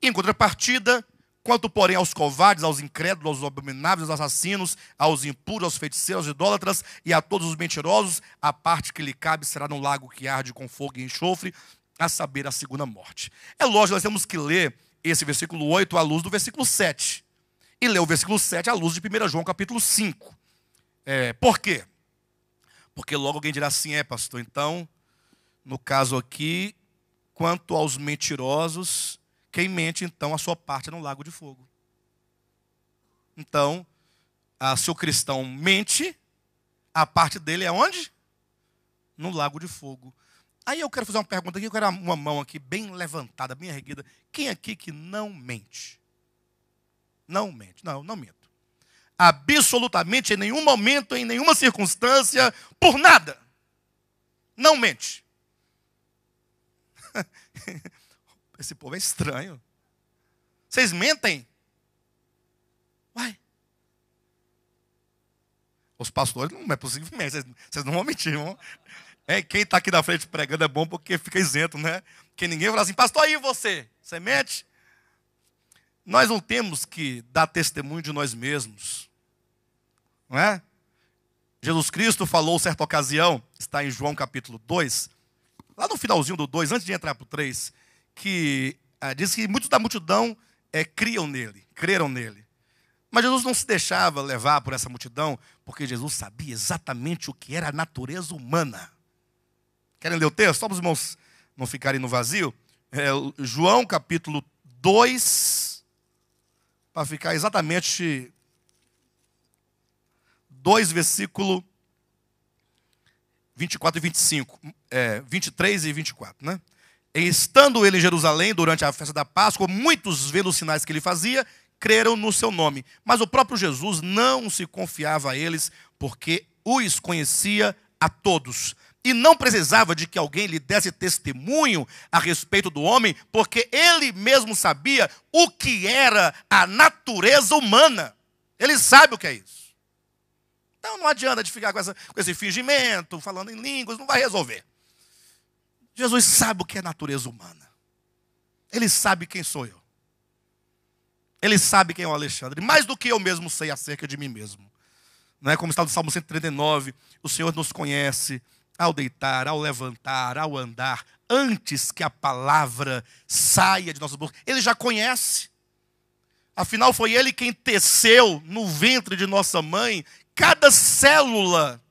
Em contrapartida, quanto porém aos covardes, aos incrédulos, aos abomináveis, aos assassinos, aos impuros, aos feiticeiros, aos idólatras e a todos os mentirosos, a parte que lhe cabe será no lago que arde com fogo e enxofre, a saber, a segunda morte. É lógico, nós temos que ler esse versículo 8 à luz do versículo 7. E ler o versículo 7 à luz de 1 João capítulo 5. É, por quê? Porque logo alguém dirá assim: é, pastor, então, no caso aqui, quanto aos mentirosos, quem mente, então, a sua parte é no lago de fogo. Então, a, se o cristão mente, a parte dele é onde? No lago de fogo. Aí eu quero fazer uma pergunta aqui, eu quero uma mão aqui bem levantada, bem erguida. Quem aqui que não mente? Não mente. Não, não minto absolutamente em nenhum momento, em nenhuma circunstância, por nada. Não mente. Esse povo é estranho. Vocês mentem? Uai. Os pastores não é possível mentir. Vocês não vão mentir, irmão. É, quem está aqui na frente pregando é bom porque fica isento, né? Porque ninguém fala assim, pastor, aí você? Você mente? Nós não temos que dar testemunho de nós mesmos não é? Jesus Cristo falou certa ocasião, está em João capítulo 2, lá no finalzinho do 2, antes de entrar para o 3, que ah, diz que muitos da multidão é, criam nele, creram nele. Mas Jesus não se deixava levar por essa multidão, porque Jesus sabia exatamente o que era a natureza humana. Querem ler o texto? Só para os irmãos não ficarem no vazio. É, João capítulo 2, para ficar exatamente 2, versículo 24 e 25, é, 23 e 24, né? E estando ele em Jerusalém durante a festa da Páscoa, muitos vendo os sinais que ele fazia, creram no seu nome. Mas o próprio Jesus não se confiava a eles, porque os conhecia a todos. E não precisava de que alguém lhe desse testemunho a respeito do homem, porque ele mesmo sabia o que era a natureza humana. Ele sabe o que é isso. Então não adianta de ficar com, essa, com esse fingimento, falando em línguas, não vai resolver. Jesus sabe o que é natureza humana. Ele sabe quem sou eu. Ele sabe quem é o Alexandre, mais do que eu mesmo sei acerca de mim mesmo. Não é como está no Salmo 139, o Senhor nos conhece ao deitar, ao levantar, ao andar, antes que a palavra saia de nossas bocas. Ele já conhece. Afinal, foi ele quem teceu no ventre de nossa mãe cada célula,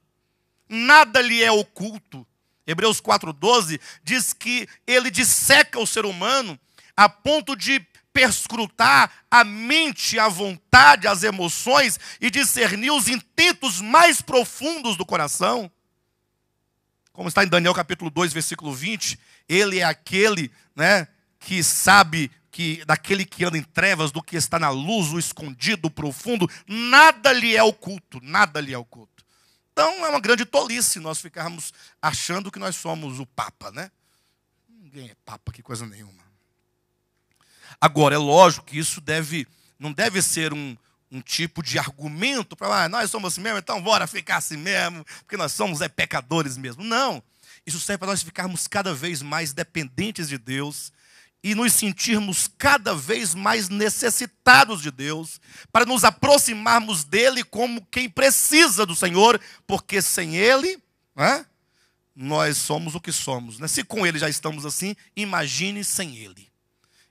nada lhe é oculto. Hebreus 4,12 diz que ele disseca o ser humano a ponto de perscrutar a mente, a vontade, as emoções e discernir os intentos mais profundos do coração. Como está em Daniel capítulo 2, versículo 20, ele é aquele né, que sabe que daquele que anda em trevas, do que está na luz, o escondido, o profundo, nada lhe é oculto, nada lhe é oculto. Então é uma grande tolice nós ficarmos achando que nós somos o Papa, né? Ninguém é Papa, que coisa nenhuma. Agora, é lógico que isso deve, não deve ser um, um tipo de argumento para, ah, nós somos assim mesmo, então bora ficar assim mesmo, porque nós somos é, pecadores mesmo. Não. Isso serve para nós ficarmos cada vez mais dependentes de Deus e nos sentirmos cada vez mais necessitados de Deus, para nos aproximarmos dele como quem precisa do Senhor, porque sem ele, né, nós somos o que somos. Né? Se com ele já estamos assim, imagine sem ele.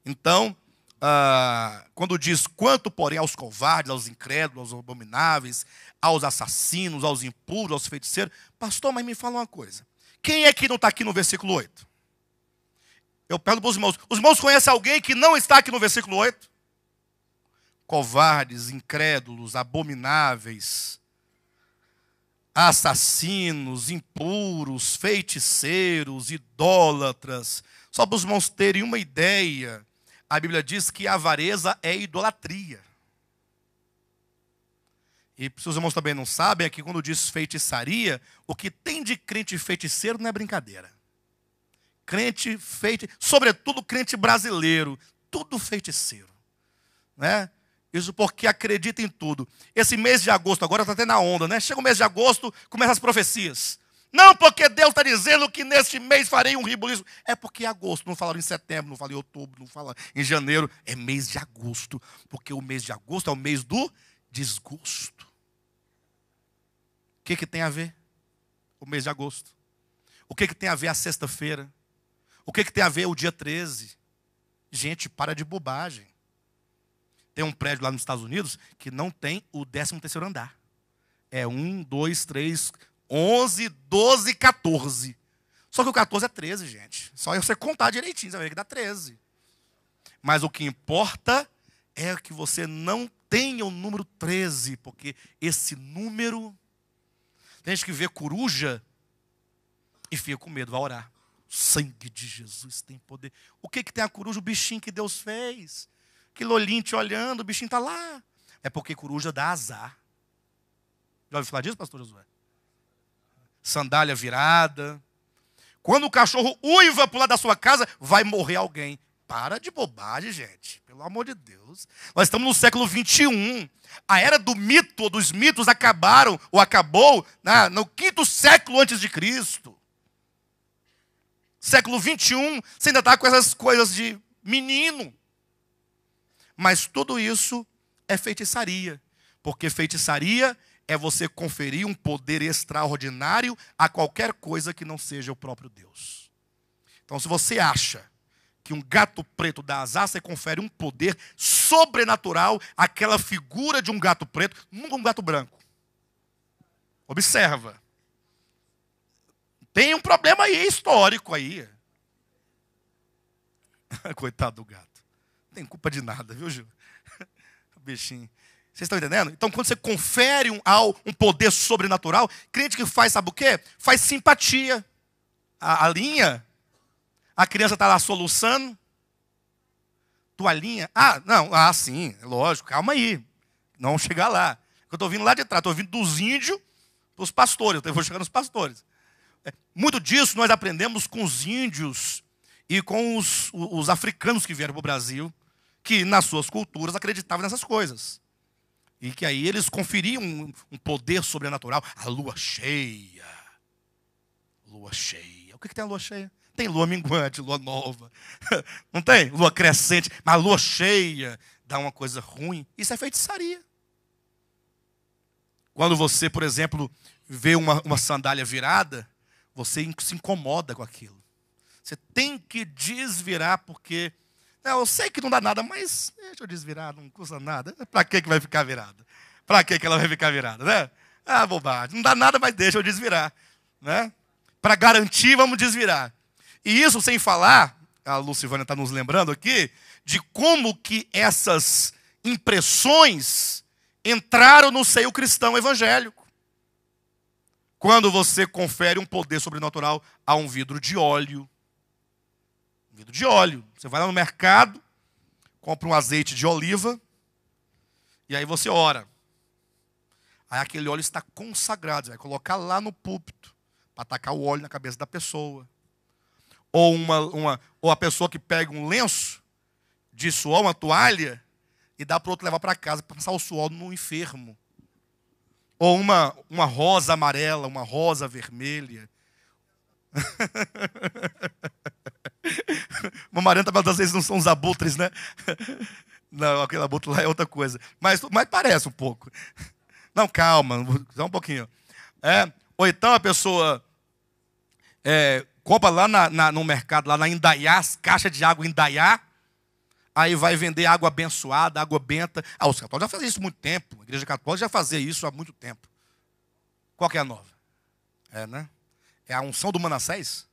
Então, ah, quando diz quanto, porém, aos covardes, aos incrédulos, aos abomináveis, aos assassinos, aos impuros, aos feiticeiros, pastor, mas me fala uma coisa: quem é que não está aqui no versículo 8? Eu pergunto para os irmãos: os irmãos conhecem alguém que não está aqui no versículo 8? Covardes, incrédulos, abomináveis, assassinos, impuros, feiticeiros, idólatras. Só para os irmãos terem uma ideia, a Bíblia diz que a avareza é idolatria. E para os irmãos também não sabem, é que quando diz feitiçaria, o que tem de crente feiticeiro não é brincadeira crente feito, sobretudo crente brasileiro, tudo feiticeiro. Né? Isso porque acredita em tudo. Esse mês de agosto, agora está até na onda, né? Chega o mês de agosto, começam as profecias. Não porque Deus está dizendo que neste mês farei um ribulismo. É porque é agosto, não falaram em setembro, não falaram em outubro, não falaram em janeiro. É mês de agosto. Porque o mês de agosto é o mês do desgosto. O que, que tem a ver o mês de agosto? O que, que tem a ver a sexta-feira? O que, que tem a ver o dia 13? Gente, para de bobagem. Tem um prédio lá nos Estados Unidos que não tem o 13 andar. É 1, 2, 3, 11, 12, 14. Só que o 14 é 13, gente. Só você contar direitinho, você vai ver que dá 13. Mas o que importa é que você não tenha o número 13, porque esse número. Tem gente que vê coruja e fica com medo, vai orar. O sangue de Jesus tem poder. O que, que tem a coruja? O bichinho que Deus fez. Que olhinho te olhando, o bichinho está lá. É porque coruja dá azar. Já ouviu falar disso, pastor Josué? Sandália virada. Quando o cachorro uiva para o lado da sua casa, vai morrer alguém. Para de bobagem, gente. Pelo amor de Deus. Nós estamos no século 21. A era do mito, dos mitos acabaram, ou acabou, na né, no quinto século antes de Cristo século 21, você ainda está com essas coisas de menino. Mas tudo isso é feitiçaria, porque feitiçaria é você conferir um poder extraordinário a qualquer coisa que não seja o próprio Deus. Então, se você acha que um gato preto dá azar, você confere um poder sobrenatural àquela figura de um gato preto, nunca um gato branco. Observa. Tem um problema aí histórico aí. Coitado do gato. Não tem culpa de nada, viu, Ju? Bichinho. Vocês estão entendendo? Então, quando você confere um, ao, um poder sobrenatural, crente que faz, sabe o quê? Faz simpatia. A, a linha, a criança está lá soluçando. Tua linha. Ah, não, ah, sim, lógico, calma aí. Não chegar lá. Eu estou vindo lá de trás, estou vindo dos índios para os pastores. Eu vou chegar nos pastores. Muito disso nós aprendemos com os índios e com os, os africanos que vieram para o Brasil, que nas suas culturas acreditavam nessas coisas. E que aí eles conferiam um poder sobrenatural. A lua cheia. Lua cheia. O que, que tem a lua cheia? Tem lua minguante, lua nova. Não tem? Lua crescente. Mas lua cheia dá uma coisa ruim. Isso é feitiçaria. Quando você, por exemplo, vê uma, uma sandália virada, você se incomoda com aquilo. Você tem que desvirar, porque. Não, né, eu sei que não dá nada, mas deixa eu desvirar, não custa nada. Para que vai ficar virada? Para que ela vai ficar virada, né? Ah, bobagem. Não dá nada, mas deixa eu desvirar. Né? Para garantir, vamos desvirar. E isso sem falar, a Lucivânia está nos lembrando aqui, de como que essas impressões entraram no seio cristão evangélico. Quando você confere um poder sobrenatural a um vidro de óleo, um vidro de óleo, você vai lá no mercado, compra um azeite de oliva e aí você ora. Aí aquele óleo está consagrado, você vai colocar lá no púlpito para atacar o óleo na cabeça da pessoa. Ou uma, uma ou a pessoa que pega um lenço de suor, uma toalha e dá para o outro levar para casa para passar o suor no enfermo. Ou uma, uma rosa amarela, uma rosa vermelha. uma maranta está às vezes não são os abutres, né? Não, aquele abutre lá é outra coisa. Mas, mas parece um pouco. Não, calma, só um pouquinho. É, ou então a pessoa é, compra lá na, na, no mercado, lá na Indaiá, caixa de água Indaiá, aí vai vender água abençoada, água benta. Ah, os católicos já fazem isso há muito tempo. A igreja católica já fazia isso há muito tempo. Qual que é a nova? É, né? É a unção do Manassés?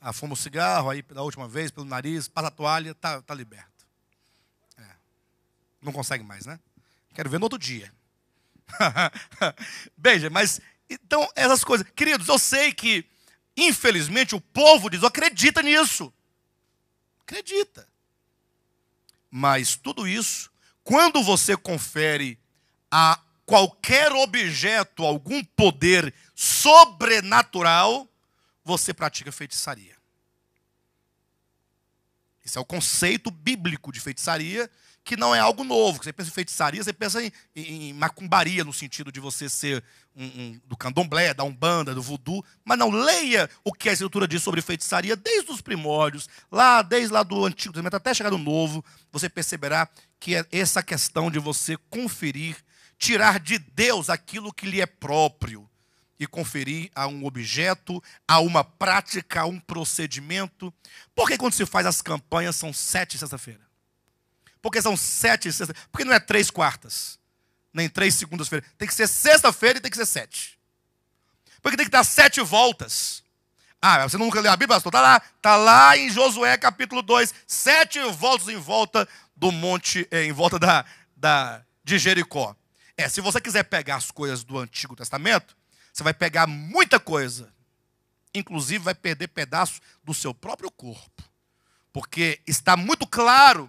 Ah, fuma o cigarro aí pela última vez, pelo nariz, passa a toalha, tá, tá liberto. É. Não consegue mais, né? Quero ver no outro dia. Beija, mas então essas coisas. Queridos, eu sei que, infelizmente, o povo diz, acredita nisso. Acredita. Mas tudo isso, quando você confere a qualquer objeto algum poder sobrenatural, você pratica feitiçaria é o conceito bíblico de feitiçaria, que não é algo novo. Você pensa em feitiçaria, você pensa em, em macumbaria, no sentido de você ser um, um, do candomblé, da umbanda, do voodoo. Mas não, leia o que a escritura diz sobre feitiçaria desde os primórdios, lá desde lá do Antigo Testamento até chegar no Novo. Você perceberá que é essa questão de você conferir, tirar de Deus aquilo que lhe é próprio e conferir a um objeto, a uma prática, a um procedimento. Por que quando se faz as campanhas são sete sexta-feira? Porque são sete sexta Porque não é três quartas, nem três segundas-feiras. Tem que ser sexta-feira e tem que ser sete. Porque tem que dar sete voltas. Ah, você nunca leu a Bíblia, pastor? Está lá, tá lá em Josué capítulo 2, sete voltas em volta do monte, eh, em volta da, da, de Jericó. É, se você quiser pegar as coisas do Antigo Testamento, você vai pegar muita coisa, inclusive vai perder pedaço do seu próprio corpo, porque está muito claro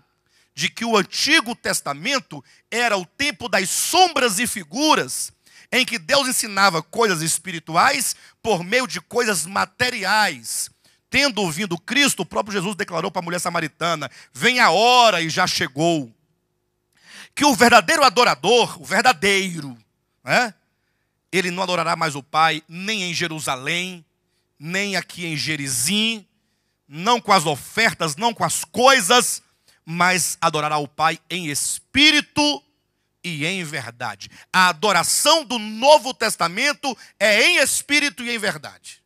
de que o Antigo Testamento era o tempo das sombras e figuras, em que Deus ensinava coisas espirituais por meio de coisas materiais. Tendo ouvido Cristo, o próprio Jesus declarou para a mulher samaritana: Vem a hora e já chegou. Que o verdadeiro adorador, o verdadeiro, né, ele não adorará mais o Pai nem em Jerusalém, nem aqui em Gerizim, não com as ofertas, não com as coisas, mas adorará o Pai em espírito e em verdade. A adoração do Novo Testamento é em espírito e em verdade.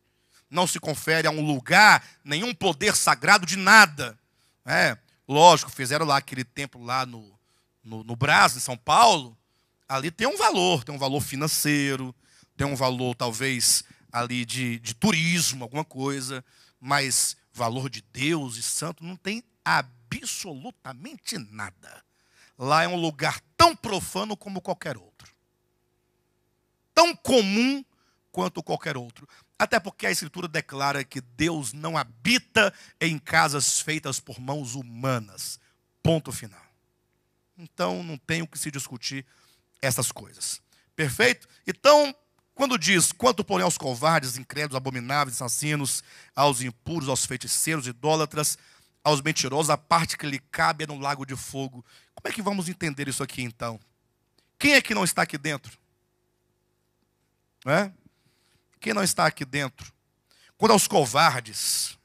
Não se confere a um lugar nenhum poder sagrado de nada. É, lógico, fizeram lá aquele templo lá no, no, no Brás, em São Paulo, ali tem um valor, tem um valor financeiro, tem um valor talvez ali de, de turismo, alguma coisa, mas valor de Deus e santo não tem absolutamente nada. Lá é um lugar tão profano como qualquer outro. Tão comum quanto qualquer outro. Até porque a Escritura declara que Deus não habita em casas feitas por mãos humanas. Ponto final. Então não tem o que se discutir essas coisas. Perfeito? Então, quando diz, quanto porém aos covardes, incrédulos, abomináveis, assassinos, aos impuros, aos feiticeiros, idólatras, aos mentirosos, a parte que lhe cabe é no lago de fogo. Como é que vamos entender isso aqui então? Quem é que não está aqui dentro? É? Quem não está aqui dentro? Quando aos covardes.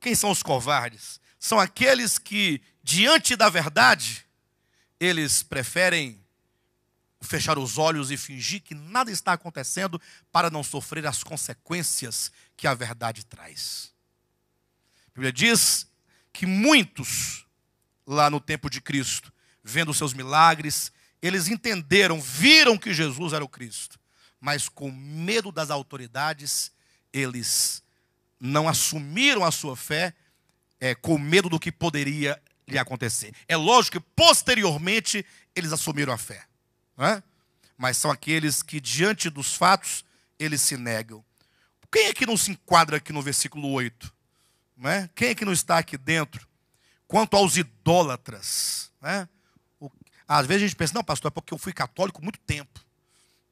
Quem são os covardes? São aqueles que, diante da verdade, eles preferem fechar os olhos e fingir que nada está acontecendo para não sofrer as consequências que a verdade traz. A Bíblia diz que muitos, lá no tempo de Cristo, vendo seus milagres, eles entenderam, viram que Jesus era o Cristo, mas com medo das autoridades, eles não assumiram a sua fé, é, com medo do que poderia lhe acontecer. É lógico que posteriormente eles assumiram a fé, é? mas são aqueles que diante dos fatos eles se negam. Quem é que não se enquadra aqui no versículo 8? É? Quem é que não está aqui dentro? Quanto aos idólatras, é? às vezes a gente pensa, não, pastor, é porque eu fui católico muito tempo.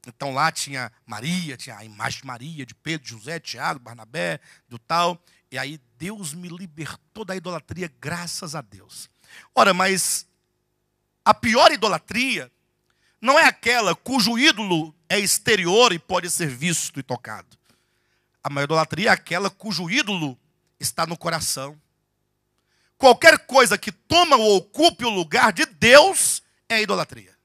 Então lá tinha Maria, tinha a imagem de Maria, de Pedro, de José, de Tiago, Barnabé, do tal. E aí Deus me libertou da idolatria, graças a Deus. Ora, mas a pior idolatria não é aquela cujo ídolo é exterior e pode ser visto e tocado. A maior idolatria é aquela cujo ídolo está no coração. Qualquer coisa que toma ou ocupe o lugar de Deus é idolatria.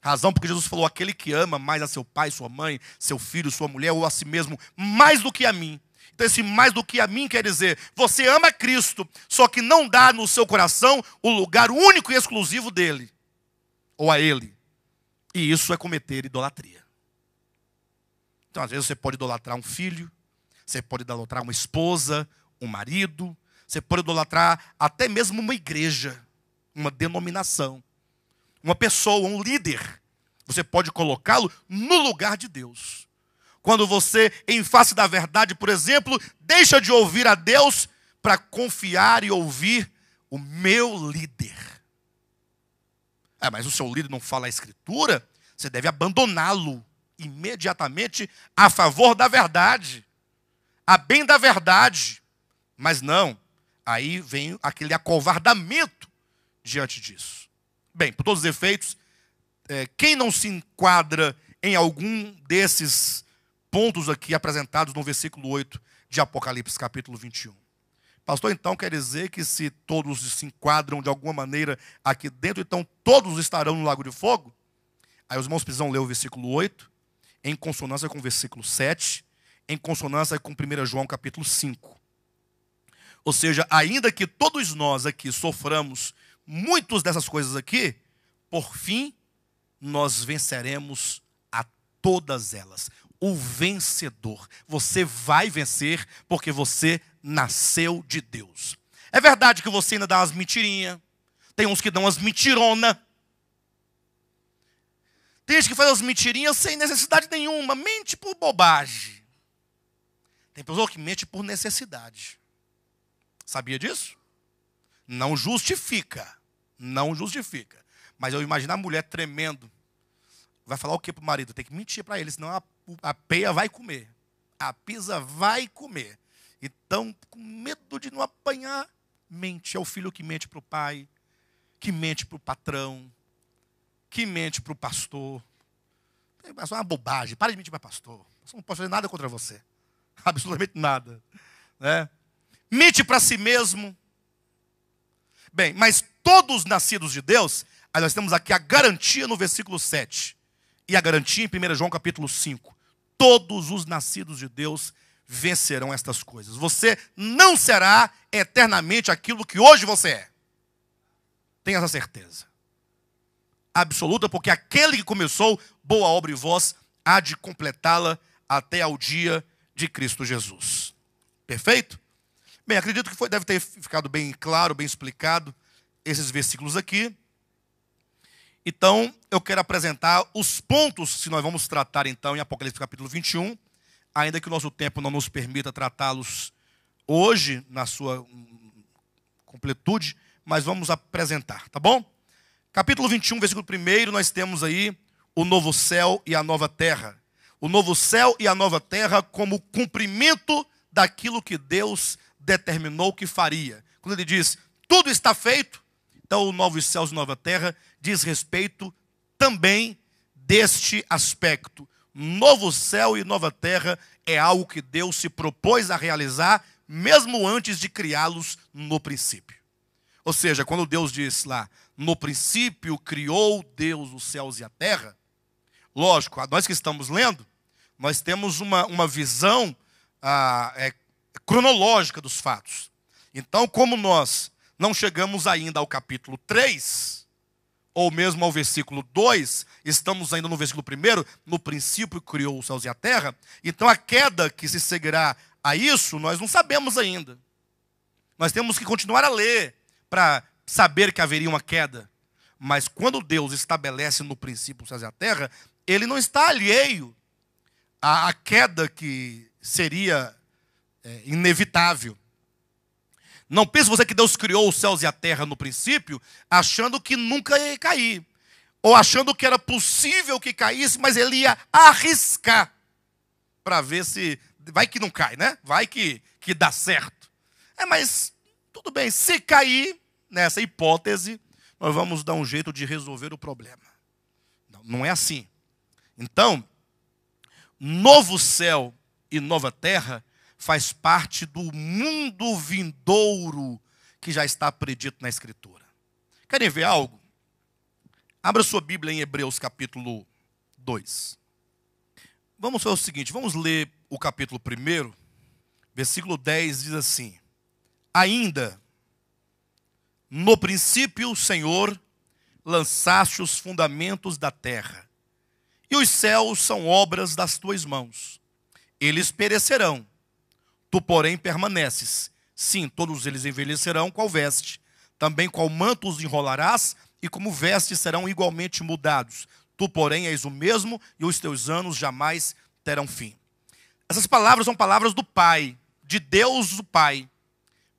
Razão porque Jesus falou: aquele que ama mais a seu pai, sua mãe, seu filho, sua mulher ou a si mesmo, mais do que a mim, então, esse mais do que a mim quer dizer, você ama Cristo, só que não dá no seu coração o lugar único e exclusivo dele, ou a ele. E isso é cometer idolatria. Então, às vezes, você pode idolatrar um filho, você pode idolatrar uma esposa, um marido, você pode idolatrar até mesmo uma igreja, uma denominação, uma pessoa, um líder. Você pode colocá-lo no lugar de Deus. Quando você, em face da verdade, por exemplo, deixa de ouvir a Deus para confiar e ouvir o meu líder. É, mas o seu líder não fala a escritura, você deve abandoná-lo imediatamente a favor da verdade, a bem da verdade. Mas não, aí vem aquele acovardamento diante disso. Bem, por todos os efeitos, é, quem não se enquadra em algum desses pontos aqui apresentados no versículo 8 de Apocalipse, capítulo 21. Pastor, então quer dizer que se todos se enquadram de alguma maneira aqui dentro, então todos estarão no lago de fogo? Aí os irmãos precisam ler o versículo 8, em consonância com o versículo 7, em consonância com 1 João capítulo 5. Ou seja, ainda que todos nós aqui soframos muitas dessas coisas aqui, por fim nós venceremos a todas elas o vencedor. Você vai vencer porque você nasceu de Deus. É verdade que você ainda dá umas mentirinhas. Tem uns que dão umas mentirona. Tem gente que faz as mentirinhas sem necessidade nenhuma, mente por bobagem. Tem pessoa que mente por necessidade. Sabia disso? Não justifica. Não justifica. Mas eu imagino a mulher tremendo. Vai falar o que pro marido? Tem que mentir para ele, senão ela a peia vai comer, a pisa vai comer. Então, com medo de não apanhar, mente. É o filho que mente para o pai, que mente para o patrão, que mente para o pastor. É uma bobagem, para de mentir para o pastor. Eu não posso fazer nada contra você, absolutamente nada. Né? Mente para si mesmo. Bem, mas todos nascidos de Deus, nós temos aqui a garantia no versículo 7 e a garantia em 1 João capítulo 5. Todos os nascidos de Deus vencerão estas coisas. Você não será eternamente aquilo que hoje você é. Tenha essa certeza. Absoluta, porque aquele que começou boa obra em vós há de completá-la até ao dia de Cristo Jesus. Perfeito? Bem, acredito que foi, deve ter ficado bem claro, bem explicado esses versículos aqui. Então, eu quero apresentar os pontos que nós vamos tratar então em Apocalipse capítulo 21, ainda que o nosso tempo não nos permita tratá-los hoje na sua hum, completude, mas vamos apresentar, tá bom? Capítulo 21, versículo 1, nós temos aí o novo céu e a nova terra. O novo céu e a nova terra como cumprimento daquilo que Deus determinou que faria. Quando ele diz, tudo está feito, então o novo céu e a nova terra diz respeito também deste aspecto. Novo céu e nova terra é algo que Deus se propôs a realizar, mesmo antes de criá-los no princípio. Ou seja, quando Deus diz lá, no princípio criou Deus os céus e a terra, lógico, nós que estamos lendo, nós temos uma, uma visão ah, é, cronológica dos fatos. Então, como nós não chegamos ainda ao capítulo 3, ou mesmo ao versículo 2, estamos ainda no versículo 1, no princípio criou os céus e a terra, então a queda que se seguirá a isso, nós não sabemos ainda. Nós temos que continuar a ler para saber que haveria uma queda. Mas quando Deus estabelece no princípio os céus e a terra, ele não está alheio à, queda que seria é, inevitável. Não pense você que Deus criou os céus e a terra no princípio, achando que nunca ia cair. Ou achando que era possível que caísse, mas ele ia arriscar para ver se. Vai que não cai, né? Vai que, que dá certo. É, mas tudo bem, se cair nessa hipótese, nós vamos dar um jeito de resolver o problema. Não, não é assim. Então, novo céu e nova terra faz parte do mundo vindouro que já está predito na Escritura. Querem ver algo? Abra sua Bíblia em Hebreus capítulo 2. Vamos fazer o seguinte, vamos ler o capítulo 1, versículo 10 diz assim: Ainda no princípio o Senhor lançaste os fundamentos da terra, e os céus são obras das tuas mãos. Eles perecerão, Tu, porém, permaneces. Sim, todos eles envelhecerão, qual veste. Também qual manto os enrolarás, e como veste serão igualmente mudados. Tu, porém, és o mesmo, e os teus anos jamais terão fim. Essas palavras são palavras do Pai, de Deus o Pai,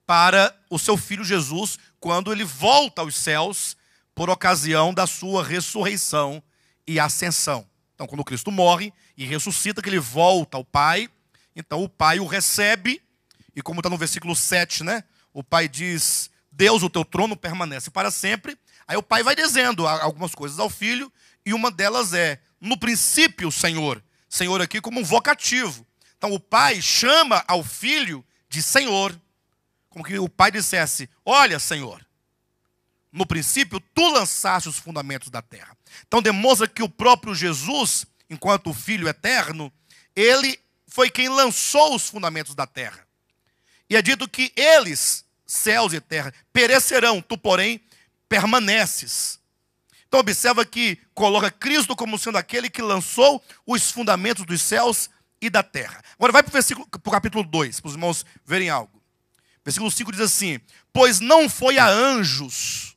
para o seu filho Jesus, quando ele volta aos céus por ocasião da sua ressurreição e ascensão. Então, quando Cristo morre e ressuscita, que ele volta ao Pai, então o pai o recebe, e como está no versículo 7, né? O pai diz: Deus, o teu trono permanece para sempre. Aí o pai vai dizendo algumas coisas ao filho, e uma delas é: No princípio, Senhor. Senhor aqui como um vocativo. Então o pai chama ao filho de Senhor. Como que o pai dissesse: Olha, Senhor, no princípio tu lançaste os fundamentos da terra. Então demonstra que o próprio Jesus, enquanto Filho eterno, ele foi quem lançou os fundamentos da terra. E é dito que eles, céus e terra, perecerão, tu, porém, permaneces. Então, observa que coloca Cristo como sendo aquele que lançou os fundamentos dos céus e da terra. Agora, vai para o capítulo 2, para os irmãos verem algo. Versículo 5 diz assim: Pois não foi a anjos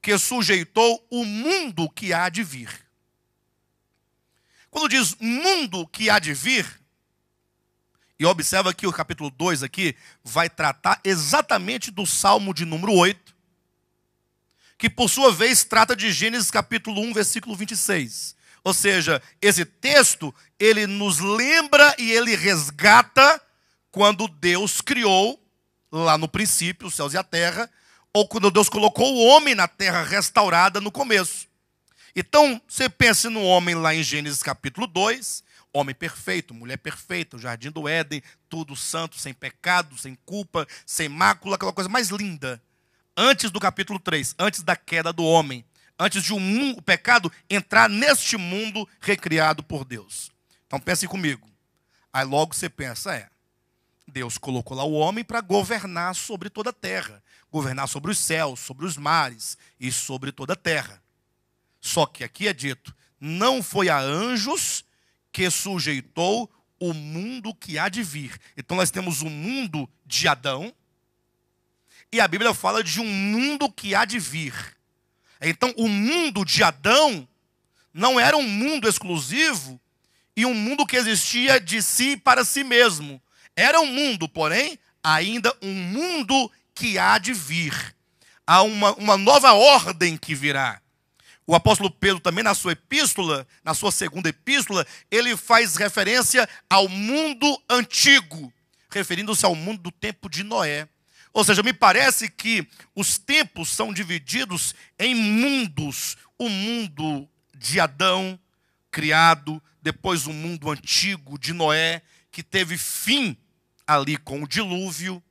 que sujeitou o mundo que há de vir. Quando diz mundo que há de vir, e observa que o capítulo 2 aqui vai tratar exatamente do Salmo de número 8, que por sua vez trata de Gênesis capítulo 1, versículo 26. Ou seja, esse texto, ele nos lembra e ele resgata quando Deus criou lá no princípio os céus e a terra, ou quando Deus colocou o homem na terra restaurada no começo. Então, você pense no homem lá em Gênesis capítulo 2, homem perfeito, mulher perfeita, o jardim do Éden, tudo santo, sem pecado, sem culpa, sem mácula, aquela coisa mais linda. Antes do capítulo 3, antes da queda do homem, antes de um, o pecado entrar neste mundo recriado por Deus. Então pense comigo. Aí logo você pensa, é, Deus colocou lá o homem para governar sobre toda a terra, governar sobre os céus, sobre os mares e sobre toda a terra. Só que aqui é dito, não foi a anjos que sujeitou o mundo que há de vir. Então nós temos o mundo de Adão, e a Bíblia fala de um mundo que há de vir. Então o mundo de Adão não era um mundo exclusivo e um mundo que existia de si para si mesmo. Era um mundo, porém, ainda um mundo que há de vir. Há uma, uma nova ordem que virá. O apóstolo Pedro também na sua epístola, na sua segunda epístola, ele faz referência ao mundo antigo, referindo-se ao mundo do tempo de Noé. Ou seja, me parece que os tempos são divididos em mundos. O mundo de Adão, criado, depois o mundo antigo de Noé, que teve fim ali com o dilúvio,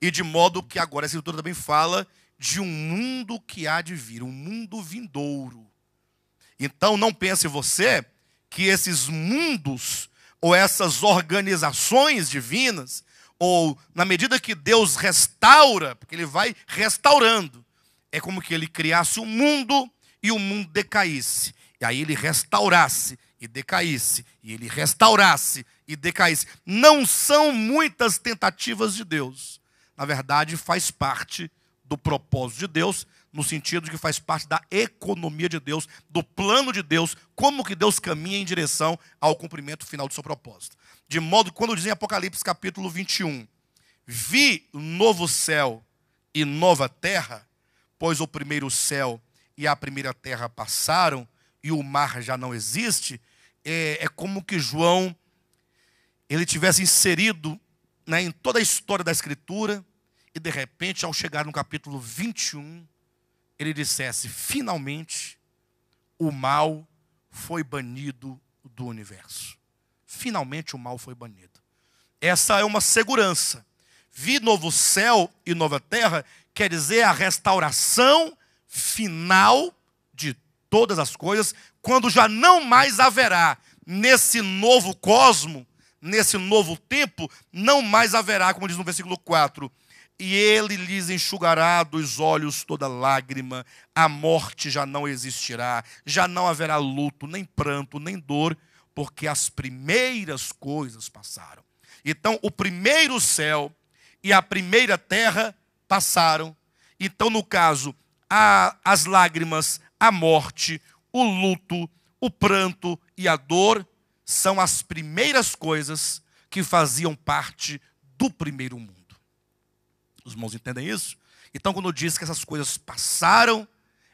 e de modo que agora a Escritura também fala de um mundo que há de vir, um mundo vindouro. Então não pense você que esses mundos ou essas organizações divinas, ou na medida que Deus restaura, porque ele vai restaurando, é como que ele criasse um mundo e o mundo decaísse. E aí ele restaurasse e decaísse, e ele restaurasse e decaísse. Não são muitas tentativas de Deus. Na verdade, faz parte do propósito de Deus, no sentido de que faz parte da economia de Deus, do plano de Deus, como que Deus caminha em direção ao cumprimento final do seu propósito. De modo que quando dizem em Apocalipse capítulo 21, vi novo céu e nova terra, pois o primeiro céu e a primeira terra passaram e o mar já não existe, é, é como que João ele tivesse inserido né, em toda a história da Escritura, e de repente, ao chegar no capítulo 21, ele dissesse: finalmente, o mal foi banido do universo. Finalmente, o mal foi banido. Essa é uma segurança. Vi novo céu e nova terra quer dizer a restauração final de todas as coisas, quando já não mais haverá nesse novo cosmo, nesse novo tempo, não mais haverá, como diz no versículo 4, e ele lhes enxugará dos olhos toda lágrima, a morte já não existirá, já não haverá luto, nem pranto, nem dor, porque as primeiras coisas passaram. Então, o primeiro céu e a primeira terra passaram. Então, no caso, a, as lágrimas, a morte, o luto, o pranto e a dor são as primeiras coisas que faziam parte do primeiro mundo. Os irmãos entendem isso? Então, quando diz que essas coisas passaram,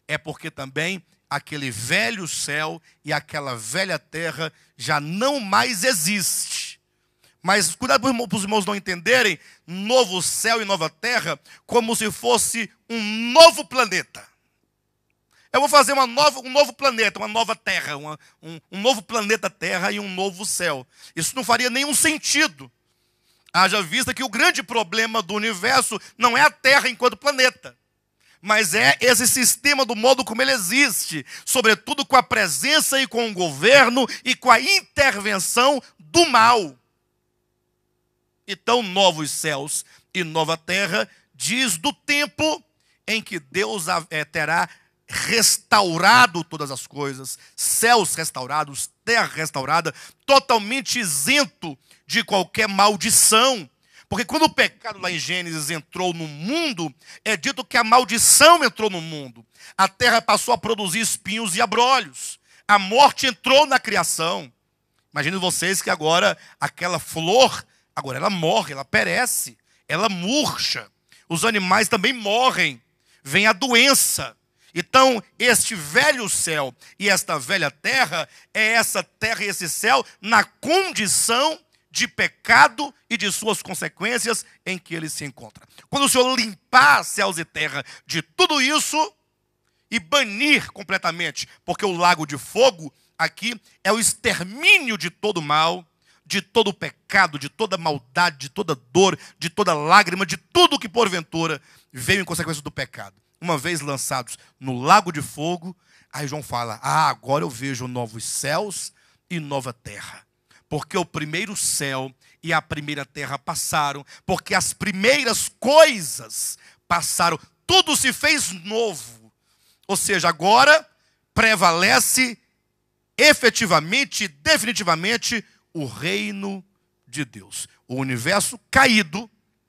é porque também aquele velho céu e aquela velha terra já não mais existe. Mas cuidado para os irmãos não entenderem novo céu e nova terra como se fosse um novo planeta. Eu vou fazer uma nova, um novo planeta, uma nova terra, uma, um, um novo planeta Terra e um novo céu. Isso não faria nenhum sentido. Haja vista que o grande problema do universo não é a Terra enquanto planeta, mas é esse sistema do modo como ele existe, sobretudo com a presença e com o governo e com a intervenção do mal. Então, novos céus e nova terra diz do tempo em que Deus eh, terá restaurado todas as coisas, céus restaurados, terra restaurada, totalmente isento de qualquer maldição. Porque quando o pecado lá em Gênesis entrou no mundo, é dito que a maldição entrou no mundo. A terra passou a produzir espinhos e abrolhos. A morte entrou na criação. Imagino vocês que agora aquela flor, agora ela morre, ela perece, ela murcha. Os animais também morrem. Vem a doença. Então, este velho céu e esta velha terra é essa terra e esse céu na condição de pecado e de suas consequências em que ele se encontra. Quando o Senhor limpar céus e terra de tudo isso e banir completamente, porque o lago de fogo aqui é o extermínio de todo mal, de todo pecado, de toda maldade, de toda dor, de toda lágrima, de tudo que porventura veio em consequência do pecado. Uma vez lançados no lago de fogo, aí João fala: Ah, agora eu vejo novos céus e nova terra porque o primeiro céu e a primeira terra passaram, porque as primeiras coisas passaram, tudo se fez novo. Ou seja, agora prevalece efetivamente, definitivamente, o reino de Deus. O universo caído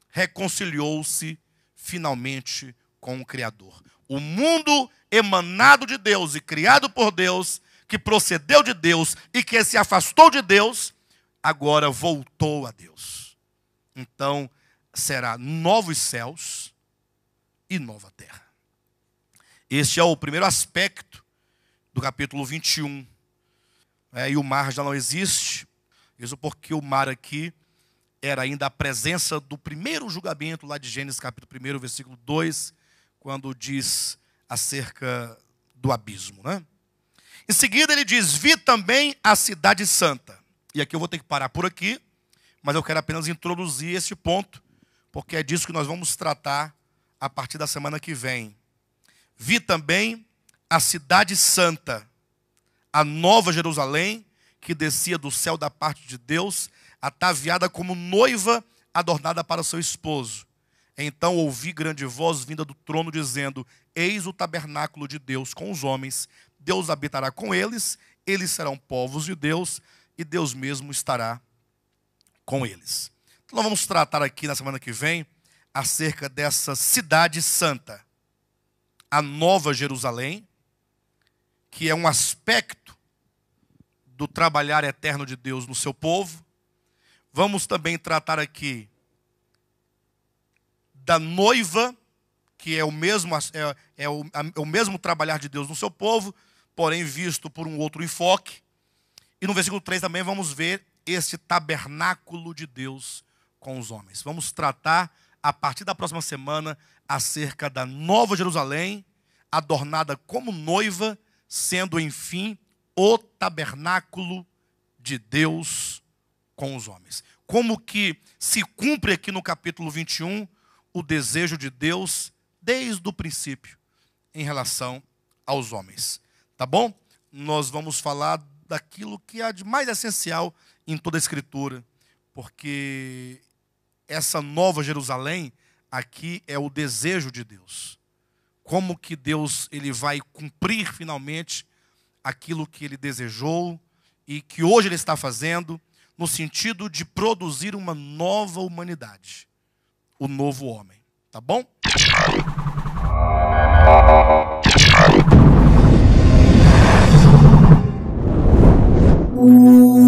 reconciliou-se finalmente com o Criador. O mundo emanado de Deus e criado por Deus que procedeu de Deus e que se afastou de Deus, agora voltou a Deus. Então será novos céus e nova terra. Este é o primeiro aspecto do capítulo 21. É, e o mar já não existe. Isso porque o mar aqui era ainda a presença do primeiro julgamento lá de Gênesis capítulo 1, versículo 2, quando diz acerca do abismo, né? Em seguida ele diz: Vi também a cidade santa. E aqui eu vou ter que parar por aqui, mas eu quero apenas introduzir este ponto, porque é disso que nós vamos tratar a partir da semana que vem. Vi também a cidade santa, a nova Jerusalém, que descia do céu da parte de Deus, ataviada como noiva adornada para seu esposo. Então ouvi grande voz vinda do trono dizendo: Eis o tabernáculo de Deus com os homens, Deus habitará com eles, eles serão povos de Deus e Deus mesmo estará com eles. Então, nós vamos tratar aqui na semana que vem acerca dessa cidade santa, a Nova Jerusalém, que é um aspecto do trabalhar eterno de Deus no seu povo. Vamos também tratar aqui da noiva, que é o mesmo, é, é o, é o mesmo trabalhar de Deus no seu povo porém visto por um outro enfoque. E no versículo 3 também vamos ver esse tabernáculo de Deus com os homens. Vamos tratar a partir da próxima semana acerca da Nova Jerusalém, adornada como noiva, sendo enfim o tabernáculo de Deus com os homens. Como que se cumpre aqui no capítulo 21 o desejo de Deus desde o princípio em relação aos homens. Tá bom? Nós vamos falar daquilo que há de mais essencial em toda a Escritura, porque essa nova Jerusalém aqui é o desejo de Deus. Como que Deus ele vai cumprir finalmente aquilo que ele desejou e que hoje ele está fazendo no sentido de produzir uma nova humanidade, o novo homem, tá bom? 呜。